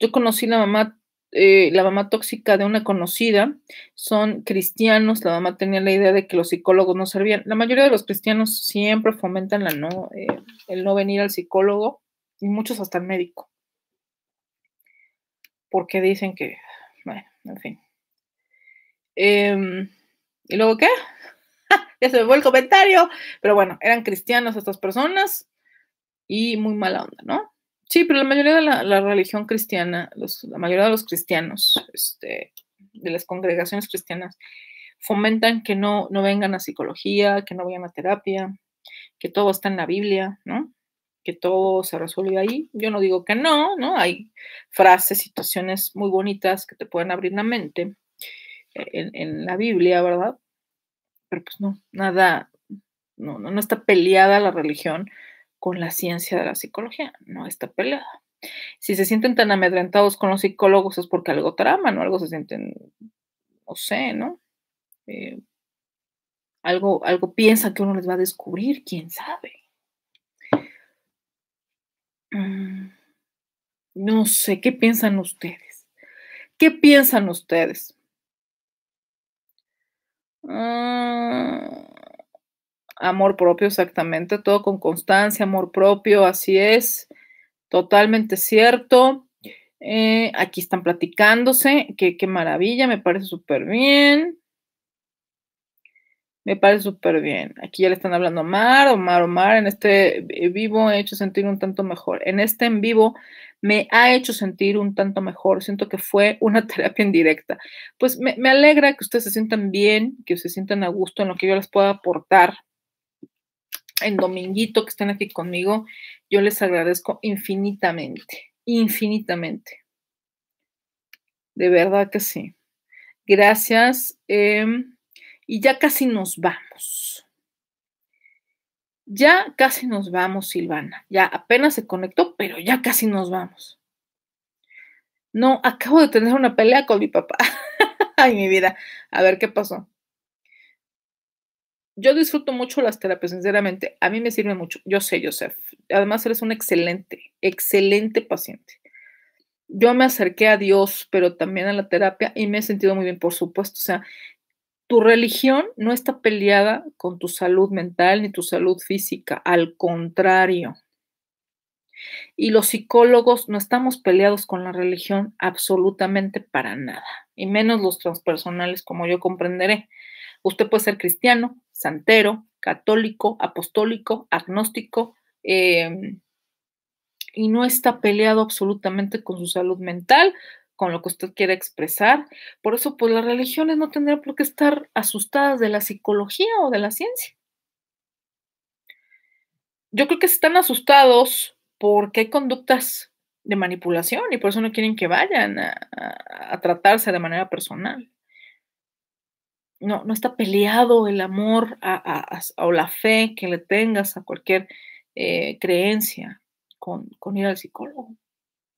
Yo conocí la mamá eh, la mamá tóxica de una conocida son cristianos. La mamá tenía la idea de que los psicólogos no servían. La mayoría de los cristianos siempre fomentan no, eh, el no venir al psicólogo y muchos hasta el médico porque dicen que, bueno, en fin. Em, ¿Y luego qué? ya se me fue el comentario, pero bueno, eran cristianos estas personas y muy mala onda, ¿no? Sí, pero la mayoría de la, religión cristiana, la mayoría de los cristianos, este, de las congregaciones cristianas, fomentan que no, no vengan a psicología, que no vayan a terapia, que todo está en la Biblia, ¿no? que todo se resuelve ahí. Yo no digo que no, ¿no? Hay frases, situaciones muy bonitas que te pueden abrir la mente eh, en, la Biblia, ¿verdad? Pero pues no, nada, no, no, está peleada la religión con la ciencia de la psicología, no está peleada. Si se sienten tan amedrentados con los psicólogos es porque algo trama, no, algo se sienten, no sé, ¿no? Eh, algo, algo piensa que uno les va a descubrir, quién sabe. Mm, no sé, ¿qué piensan ustedes? ¿Qué piensan ustedes? Ah, amor propio, exactamente, todo con constancia, amor propio, así es, totalmente cierto. Eh, aquí están platicándose, qué, qué maravilla, me parece súper bien. Me parece súper bien. Aquí ya le están hablando mar Omar, Omar. En este eh, vivo he hecho sentir un tanto mejor. En este en vivo me ha hecho sentir un tanto mejor. Siento que fue una terapia indirecta. Pues me, alegra que ustedes se sientan bien, que se sientan a gusto en lo que yo les pueda aportar. En dominguito que estén aquí conmigo, yo les agradezco infinitamente, infinitamente. De verdad que sí. Gracias. Em, y ya casi nos vamos. Ya casi nos vamos, Silvana. Ya apenas se conectó, pero ya casi nos vamos. No, acabo de tener una pelea con mi papá. Ay, mi vida. A ver qué pasó. Yo disfruto mucho las terapias, sinceramente. A mí me sirve mucho. Yo sé, Joseph. Además, eres un excelente, excelente paciente. Yo me acerqué a Dios, pero también a la terapia y me he sentido muy bien, por supuesto. O sea, tu religión no está peleada con tu salud mental ni tu salud física, al contrario. Y los psicólogos no estamos peleados con la religión absolutamente para nada, y menos los transpersonales, como yo comprenderé. Usted puede ser cristiano, santero, católico, apostólico, agnóstico, em, y no está peleado absolutamente con su salud mental, con lo que usted quiera expresar. Por eso, pues las religiones no tendrían por qué estar asustadas de la psicología o de la ciencia. Yo creo que están asustados porque hay conductas de manipulación y por eso no quieren que vayan a, tratarse de manera personal. No, no está peleado el amor o la fe que le tengas a cualquier eh, creencia con, ir al psicólogo.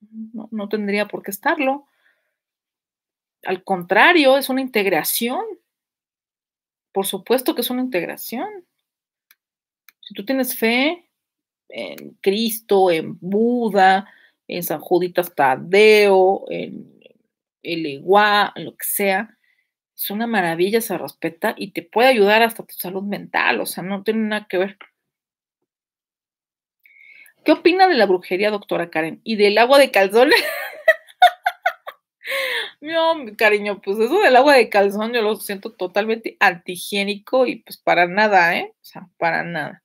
no, tendría por qué estarlo. Al contrario, es una integración. Por supuesto que es una integración. Si tú tienes fe en Cristo, en Buda, en San Juditas Tadeo, en el Iguá, en lo que sea, es una maravilla, se respeta y te puede ayudar hasta tu salud mental, o sea, no tiene nada que ver. ¿Qué opina de la brujería, doctora Karen? ¿Y del agua de calzón? No, cariño, pues eso del agua de calzón yo lo siento totalmente antihigiénico y pues para nada, ¿eh? O sea, para nada.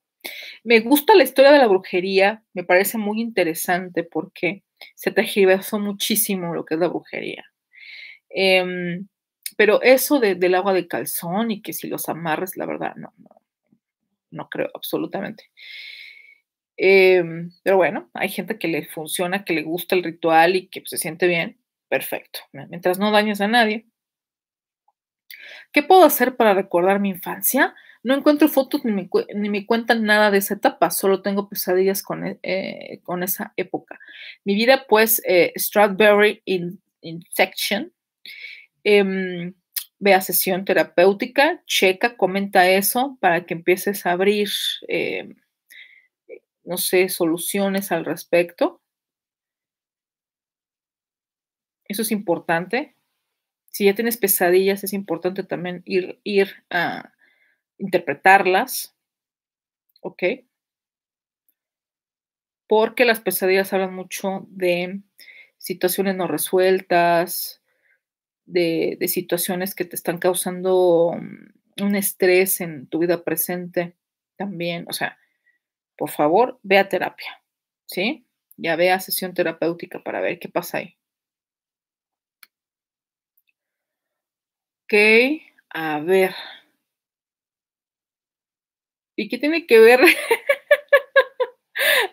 Me gusta la historia de la brujería, me parece muy interesante porque se tergiversó muchísimo lo que es la brujería. Em, pero eso del agua de calzón y que si los amarres, la verdad, no, no, creo absolutamente. Em, pero bueno, hay gente que le funciona, que le gusta el ritual y que pues, se siente bien. Perfecto, mientras no dañes a nadie. ¿Qué puedo hacer para recordar mi infancia? No encuentro fotos ni me, cuentan nada de esa etapa, solo tengo pesadillas con, e, eh, con esa época. Mi vida, pues, eh, Strawberry Infection. Vea em, ve a sesión terapéutica, checa, comenta eso para que empieces a abrir, em, no sé, soluciones al respecto. Eso es importante. Si ya tienes pesadillas, es importante también ir, ir a interpretarlas. ¿Ok? Porque las pesadillas hablan mucho de situaciones no resueltas, de, de, situaciones que te están causando mm, un estrés en tu vida presente también. O sea, por favor, ve a terapia, ¿sí? Ya ve a sesión terapéutica para ver qué pasa ahí. a ver. ¿Y qué tiene que ver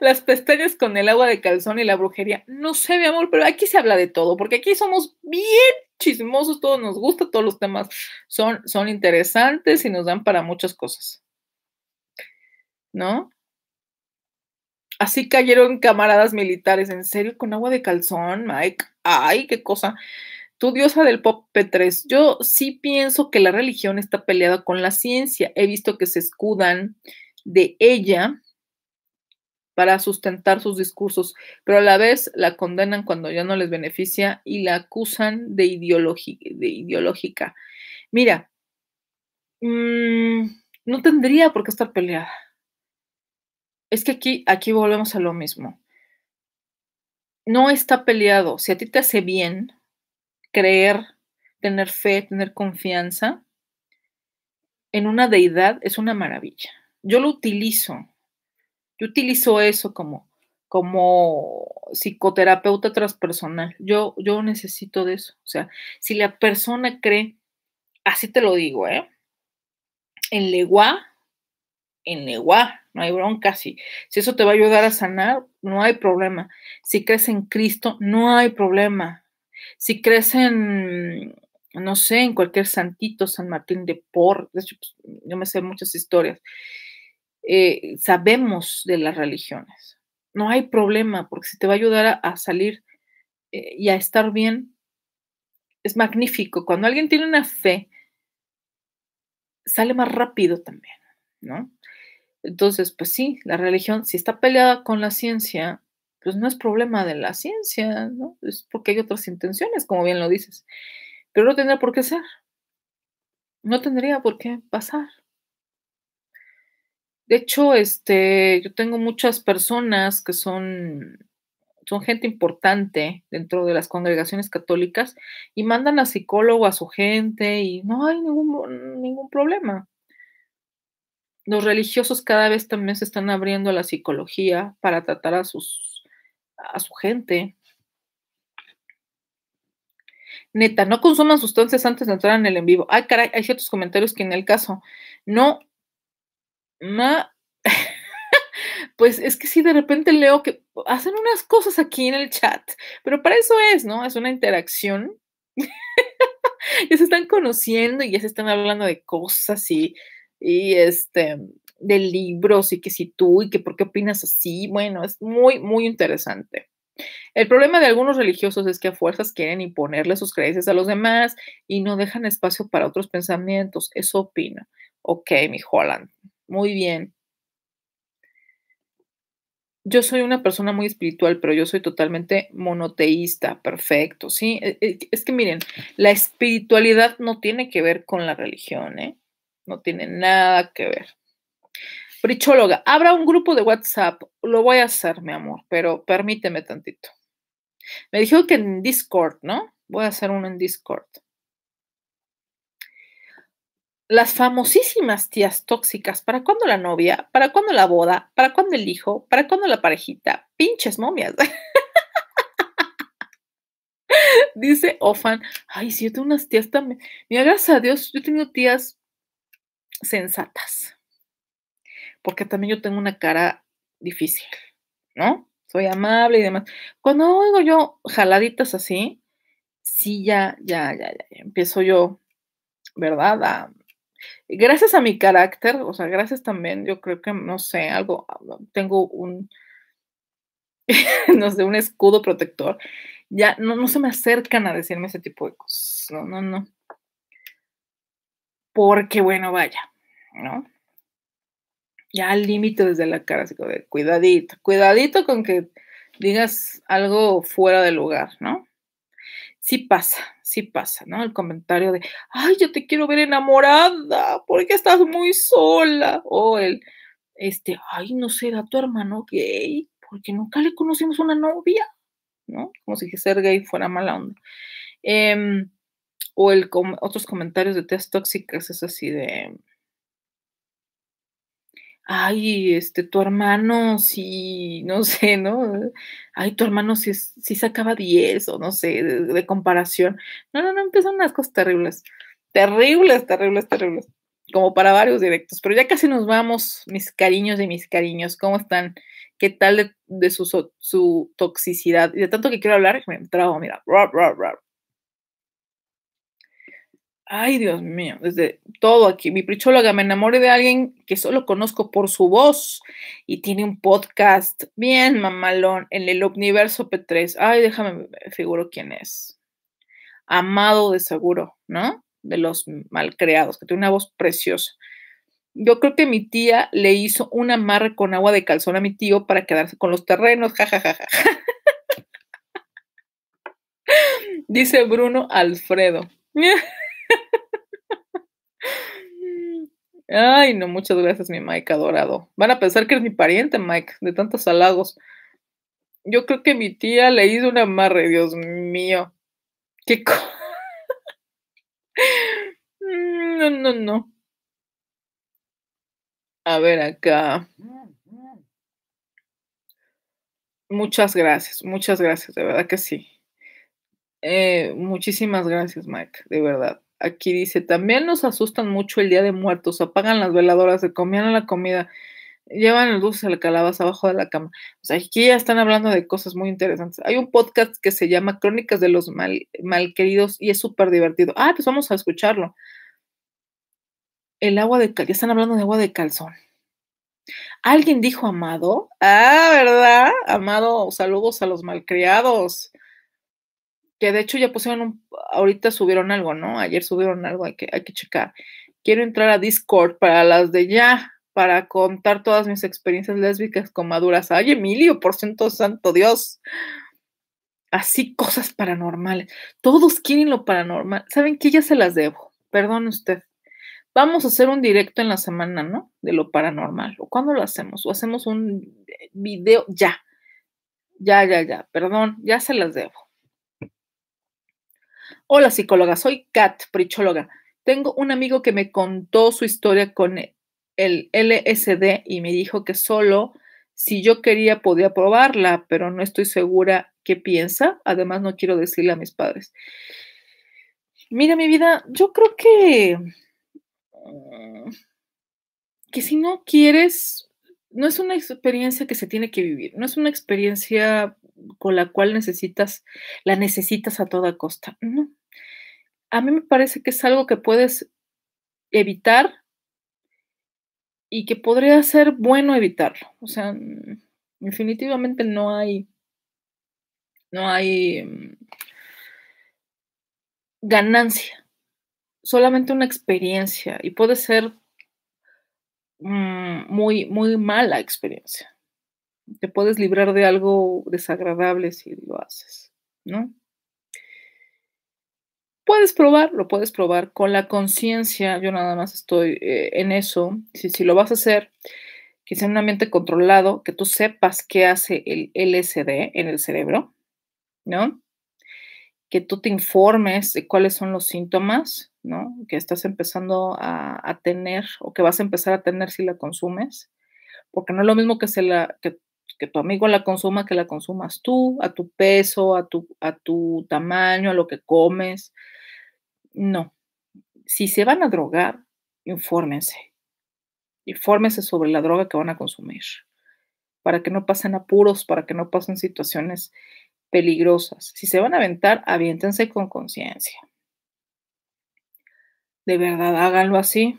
las pestañas con el agua de calzón y la brujería? No sé, mi amor, pero aquí se habla de todo, porque aquí somos bien chismosos, todos nos gusta, todos los temas son, son interesantes y nos dan para muchas cosas. ¿No? Así cayeron camaradas militares, en serio, con agua de calzón, Mike. Ay, qué cosa estudiosa del pop P3, yo sí pienso que la religión está peleada con la ciencia. He visto que se escudan de ella para sustentar sus discursos, pero a la vez la condenan cuando ya no les beneficia y la acusan de, ideológica. Mira, mm, no tendría por qué estar peleada. Es que aquí, aquí volvemos a lo mismo. No está peleado. Si a ti te hace bien, creer, tener fe, tener confianza en una deidad es una maravilla. Yo lo utilizo. Yo utilizo eso como, como psicoterapeuta transpersonal. Yo, yo necesito de eso. O sea, si la persona cree, así te lo digo, ¿eh? En legua, en legua, no hay bronca. Si, si eso te va a ayudar a sanar, no hay problema. Si crees en Cristo, no hay problema. Si crees en, no sé, en cualquier santito, San Martín de Por, de hecho, pues, yo me sé muchas historias, eh, sabemos de las religiones. No hay problema, porque si te va a ayudar a, salir eh, y a estar bien, es magnífico. Cuando alguien tiene una fe, sale más rápido también, ¿no? Entonces, pues sí, la religión, si está peleada con la ciencia, pues no es problema de la ciencia, ¿no? Es porque hay otras intenciones, como bien lo dices. Pero no tendría por qué ser. No tendría por qué pasar. De hecho, este, yo tengo muchas personas que son, son gente importante dentro de las congregaciones católicas y mandan a psicólogo a su gente y no hay ningún, ningún problema. Los religiosos cada vez también se están abriendo a la psicología para tratar a sus a su gente. Neta, no consuman sustancias antes de entrar en el en vivo. Ay, caray, hay ciertos comentarios que en el caso no. pues es que sí, de repente leo que hacen unas cosas aquí en el chat, pero para eso es, ¿no? Es una interacción. ya se están conociendo y ya se están hablando de cosas y, y este, de libros y que si tú y que por qué opinas así. Bueno, es muy, muy interesante. El problema de algunos religiosos es que a fuerzas quieren imponerle sus creencias a los demás y no dejan espacio para otros pensamientos. Eso opina. Ok, mi Holland. Muy bien. Yo soy una persona muy espiritual, pero yo soy totalmente monoteísta. Perfecto, ¿sí? E, e, es que miren, la espiritualidad no tiene que ver con la religión, ¿eh? No tiene nada que ver. Brichóloga, habrá un grupo de WhatsApp. Lo voy a hacer, mi amor, pero permíteme tantito. Me dijo que en Discord, ¿no? Voy a hacer uno en Discord. Las famosísimas tías tóxicas. ¿Para cuándo la novia? ¿Para cuándo la boda? ¿Para cuándo el hijo? ¿Para cuándo la parejita? Pinches momias. Dice Ofan, ay, si yo tengo unas tías también. Mira, gracias a Dios, yo tengo tías sensatas porque también yo tengo una cara difícil, ¿no? Soy amable y demás. Cuando oigo yo jaladitas así, sí, ya, ya, ya, ya, empiezo yo, ¿verdad? gracias a mi carácter, o sea, gracias también, yo creo que, no sé, algo, ah, tengo un, no sé, un escudo protector, ya no se me acercan a decirme ese tipo de cosas, no, no, no. Porque bueno, vaya, ¿no? ya al límite desde la cara, así como de cuidadito, cuidadito con que digas algo fuera de lugar, ¿no? Sí pasa, sí pasa, ¿no? El comentario de, ay, yo te quiero ver enamorada, porque estás muy sola. O el, este, ay, no será tu hermano gay, porque nunca le conocimos una novia, ¿no? Como si ser gay fuera mala onda. Em, o el, otros comentarios de test tóxicas, es así de, ay, este, tu hermano si, no sé, ¿no? Ay, tu hermano si, si sacaba 10 o no sé, de, comparación. No, no, no, empiezan unas cosas terribles, terribles, terribles, terribles, como para varios directos. Pero ya casi nos vamos, mis cariños y mis cariños, ¿cómo están? ¿Qué tal de, su, toxicidad? Y de tanto que quiero hablar, me trago, mira, ay Dios mío, desde todo aquí, mi prichóloga, me enamoré de alguien que solo conozco por su voz y tiene un podcast bien mamalón en el universo P3. Ay, déjame, figuro quién es. Amado de seguro, ¿no? De los malcreados, que tiene una voz preciosa. Yo creo que mi tía le hizo un amarre con agua de calzón a mi tío para quedarse con los terrenos, jajajaja. Dice Bruno Alfredo. Ay, no, muchas gracias, mi Mike adorado. Van a pensar que es mi pariente, Mike, de tantos halagos. Yo creo que mi tía le hizo un amarre, Dios mío. Qué No, no, no. A ver acá. Muchas gracias, muchas gracias, de verdad que sí. Eh, muchísimas gracias, Mike, de verdad. Aquí dice, también nos asustan mucho el Día de Muertos, apagan las veladoras, se comían la comida, llevan el dulce a la calabaza abajo de la cama. O aquí ya están hablando de cosas muy interesantes. Hay un podcast que se llama Crónicas de los mal, Malqueridos y es súper divertido. Ah, pues vamos a escucharlo. El agua de cal, ya están hablando de agua de calzón. ¿Alguien dijo amado? Ah, ¿verdad? Amado, saludos a los malcriados que de hecho ya pusieron, un, ahorita subieron algo, ¿no? Ayer subieron algo, hay que, hay que checar. Quiero entrar a Discord para las de ya, para contar todas mis experiencias lésbicas con maduras. Ay, Emilio, por ciento santo Dios. Así cosas paranormales. Todos quieren lo paranormal. ¿Saben qué? Ya se las debo. Perdón usted. Vamos a hacer un directo en la semana, ¿no? De lo paranormal. ¿O cuándo lo hacemos? ¿O hacemos un eh, video ya? Ya, ya, ya. Perdón, ya se las debo. Hola psicóloga, soy Kat, prichóloga. Tengo un amigo que me contó su historia con el LSD y me dijo que solo si yo quería podía probarla, pero no estoy segura qué piensa. Además, no quiero decirle a mis padres. Mira, mi vida, yo creo que mm, que si no quieres no es una experiencia que se tiene que vivir, no es una experiencia con la cual necesitas, la necesitas a toda costa. A mí me parece que es algo que puedes evitar y que podría ser bueno evitarlo. O sea, mm, definitivamente no hay, no hay mm, ganancia, solamente una experiencia y puede ser Mm, muy, muy mala experiencia. Te puedes librar de algo desagradable si lo haces, ¿no? Puedes probar, lo puedes probar con la conciencia. Yo nada más estoy eh, en eso. Si, lo vas a hacer, que sea un ambiente controlado, que tú sepas qué hace el LSD en el cerebro, ¿no? Que tú te informes de cuáles son los síntomas que estás empezando a, tener o que vas a empezar a tener si la consumes, porque no es lo mismo que, se que, tu amigo la consuma que la consumas tú, a tu peso, a tu, a tu tamaño, a lo que comes. No. Si se van a drogar, infórmense. Infórmense sobre la droga que van a consumir, para que no pasen apuros, para que no pasen situaciones peligrosas. Si se van a aventar, aviéntense con conciencia. De verdad, háganlo así.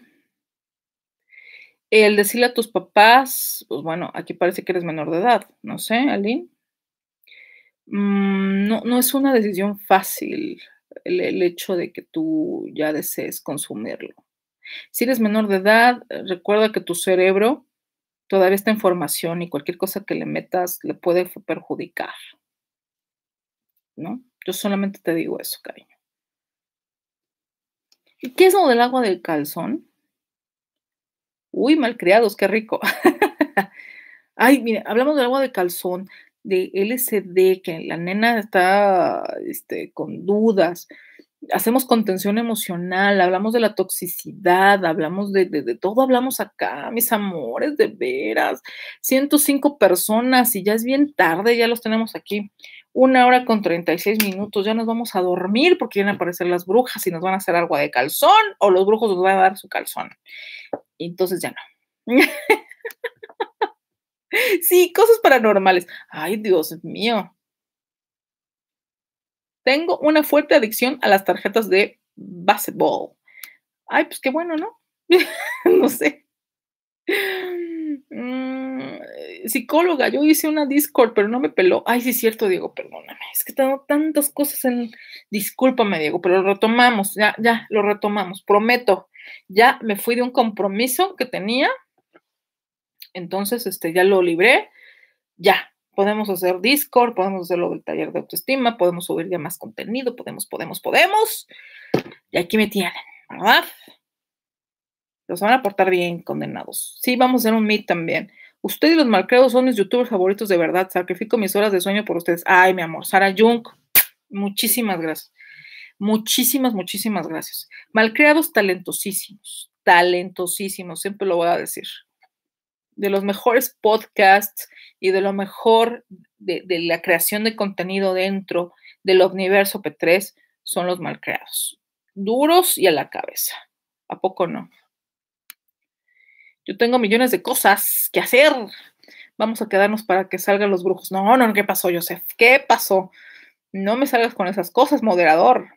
El decirle a tus papás, pues bueno, aquí parece que eres menor de edad, no sé, Aline. Mm, no, no es una decisión fácil el, el hecho de que tú ya desees consumirlo. Si eres menor de edad, recuerda que tu cerebro todavía está en formación y cualquier cosa que le metas le puede perjudicar. ¿No? Yo solamente te digo eso, cariño qué es lo del agua del calzón? Uy, malcriados, qué rico. Ay, mire, hablamos del agua del calzón, de LCD, que la nena está este, con dudas. Hacemos contención emocional, hablamos de la toxicidad, hablamos de, de todo, hablamos acá, mis amores, de veras. 105 personas y ya es bien tarde, ya los tenemos aquí una hora con 36 minutos, ya nos vamos a dormir porque vienen a aparecer las brujas y nos van a hacer agua de calzón o los brujos nos van a dar su calzón. entonces ya no. sí, cosas paranormales. Ay, Dios mío. Tengo una fuerte adicción a las tarjetas de basketball. Ay, pues qué bueno, ¿no? no sé. Mm, eh, psicóloga, yo hice una Discord, pero no me peló. Ay, sí es cierto, Diego, perdóname. Es que tengo tantas cosas en... Discúlpame, Diego, pero lo retomamos, ya, ya, lo retomamos, prometo. Ya me fui de un compromiso que tenía. Entonces, este, ya lo libré. Ya, podemos hacer Discord, podemos hacerlo del taller de autoestima, podemos subir ya más contenido, podemos, podemos, podemos. Y aquí me tienen, ¿verdad? Los van a portar bien, condenados. Sí, vamos a hacer un meet también. Ustedes los malcreados son mis youtubers favoritos de verdad. Sacrifico mis horas de sueño por ustedes. Ay, mi amor. Sara Jung, muchísimas gracias. Muchísimas, muchísimas gracias. Malcreados talentosísimos. Talentosísimos, siempre lo voy a decir. De los mejores podcasts y de lo mejor de, de la creación de contenido dentro del universo P3 son los malcreados. Duros y a la cabeza. ¿A poco no? Yo tengo millones de cosas que hacer. Vamos a quedarnos para que salgan los brujos. No, no, ¿qué pasó, Joseph? ¿Qué pasó? No me salgas con esas cosas, moderador.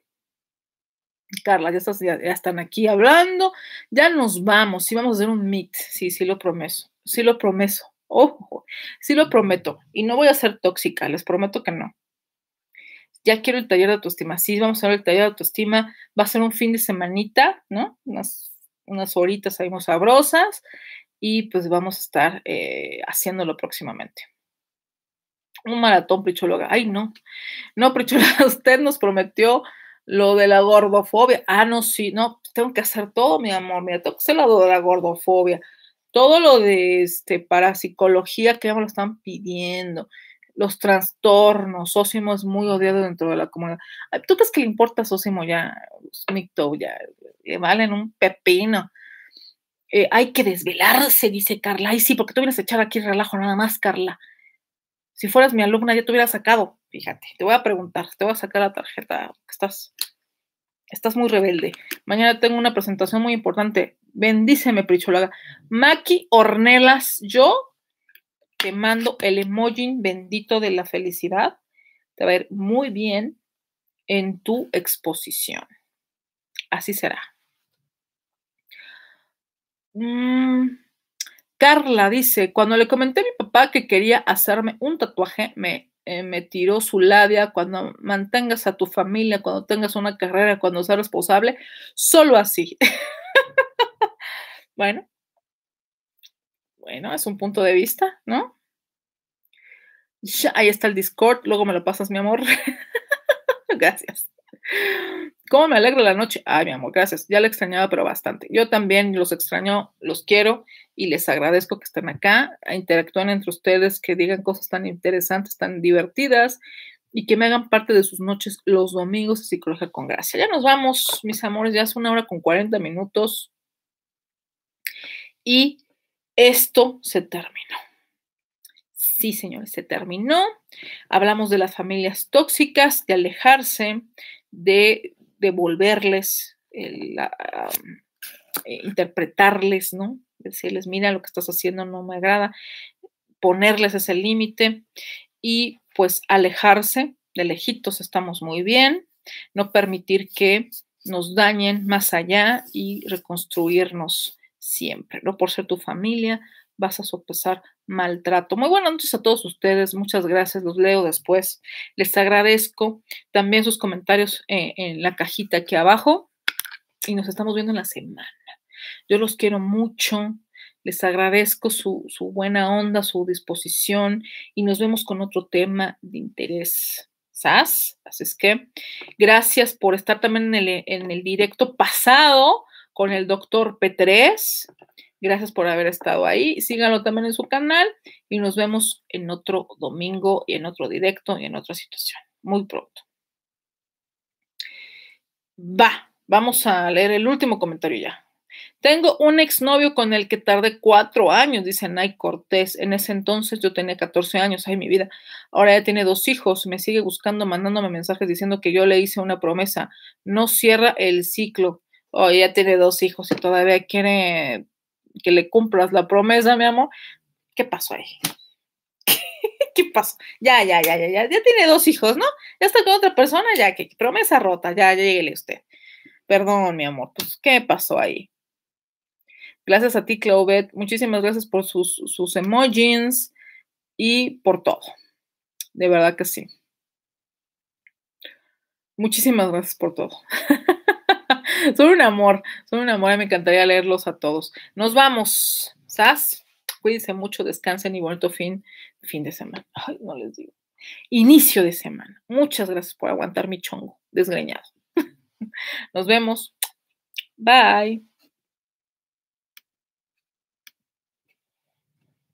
Carla, ya, están aquí hablando. Ya nos vamos. Sí, vamos a hacer un meet. Sí, sí, lo prometo. Sí, lo prometo. Ojo, sí lo prometo. Y no voy a ser tóxica, les prometo que no. Ya quiero el taller de autoestima. Sí, vamos a hacer el taller de autoestima. Va a ser un fin de semanita, ¿no? Unas unas horitas ahí muy sabrosas y pues vamos a estar eh, haciéndolo próximamente. Un maratón, Prichologa. Ay, no. No, Prichologa, usted nos prometió lo de la gordofobia. Ah, no, sí, no, tengo que hacer todo, mi amor. Mira, tengo que hacer lo de la gordofobia. Todo lo de este, parapsicología que ya me lo están pidiendo los trastornos. Sosimo es muy odiado dentro de la comunidad. ¿Tú crees que le importa a ya? Mickto ya, le valen un pepino. Eh, hay que desvelarse, dice Carla. Ay, sí, porque tú vienes a echar aquí relajo nada más, Carla. Si fueras mi alumna, ya te hubiera sacado. Fíjate, te voy a preguntar, te voy a sacar la tarjeta. Estás, estás muy rebelde. Mañana tengo una presentación muy importante. Bendíceme, Pricholaga. Maki Ornelas, yo te mando el emoji bendito de la felicidad. Te va a ir muy bien en tu exposición. Así será. Mm, Carla dice, cuando le comenté a mi papá que quería hacerme un tatuaje, me, eh, me, tiró su labia, cuando mantengas a tu familia, cuando tengas una carrera, cuando seas responsable, solo así. bueno, bueno, es un punto de vista, ¿no? Ya, ahí está el Discord, luego me lo pasas, mi amor. gracias. ¿Cómo me alegra la noche? Ay, mi amor, gracias. Ya lo extrañaba, pero bastante. Yo también los extraño, los quiero y les agradezco que estén acá, interactúen entre ustedes, que digan cosas tan interesantes, tan divertidas y que me hagan parte de sus noches los domingos de Psicología con Gracia. Ya nos vamos, mis amores, ya es una hora con 40 minutos. Y esto se terminó. Sí, señores, se terminó. Hablamos de las familias tóxicas, de alejarse, de devolverles, eh, interpretarles, ¿no? Decirles, mira, lo que estás haciendo no me agrada, ponerles ese límite y pues alejarse de lejitos, estamos muy bien, no permitir que nos dañen más allá y reconstruirnos siempre, ¿no? Por ser tu familia, vas a sopesar maltrato. Muy buenas noches a todos ustedes, muchas gracias, los leo después. Les agradezco también sus comentarios eh, en, la cajita aquí abajo y nos estamos viendo en la semana. Yo los quiero mucho, les agradezco su, buena onda, su disposición y nos vemos con otro tema de interés. ¿Sas? Así es que gracias por estar también en el directo pasado con el doctor P3. Gracias por haber estado ahí. Síganlo también en su canal y nos vemos en otro domingo y en otro directo y en otra situación. Muy pronto. Va, vamos a leer el último comentario ya. Tengo un exnovio con el que tardé cuatro años, dice Nay Cortés. En ese entonces yo tenía 14 años, ay mi vida. Ahora ya tiene dos hijos, me sigue buscando, mandándome mensajes diciendo que yo le hice una promesa. No cierra el ciclo. Oh, ya tiene dos hijos y todavía quiere que le cumplas la promesa, mi amor, ¿qué pasó ahí? ¿Qué pasó? Ya, ya, ya, ya, ya, ya tiene dos hijos, ¿no? Ya está con otra persona, ya que promesa rota, ya, ya lleguele usted. Perdón, mi amor, pues, ¿qué pasó ahí? Gracias a ti, Clovet. Muchísimas gracias por sus, sus emojis y por todo. De verdad que sí. Muchísimas gracias por todo. Son un amor, son un amor me encantaría leerlos a todos. Nos vamos, ¿sas? Cuídense mucho, descansen y bonito fin, fin de semana. Ay, no les digo. Inicio de semana. Muchas gracias por aguantar mi chongo desgreñado. Nos vemos. Bye.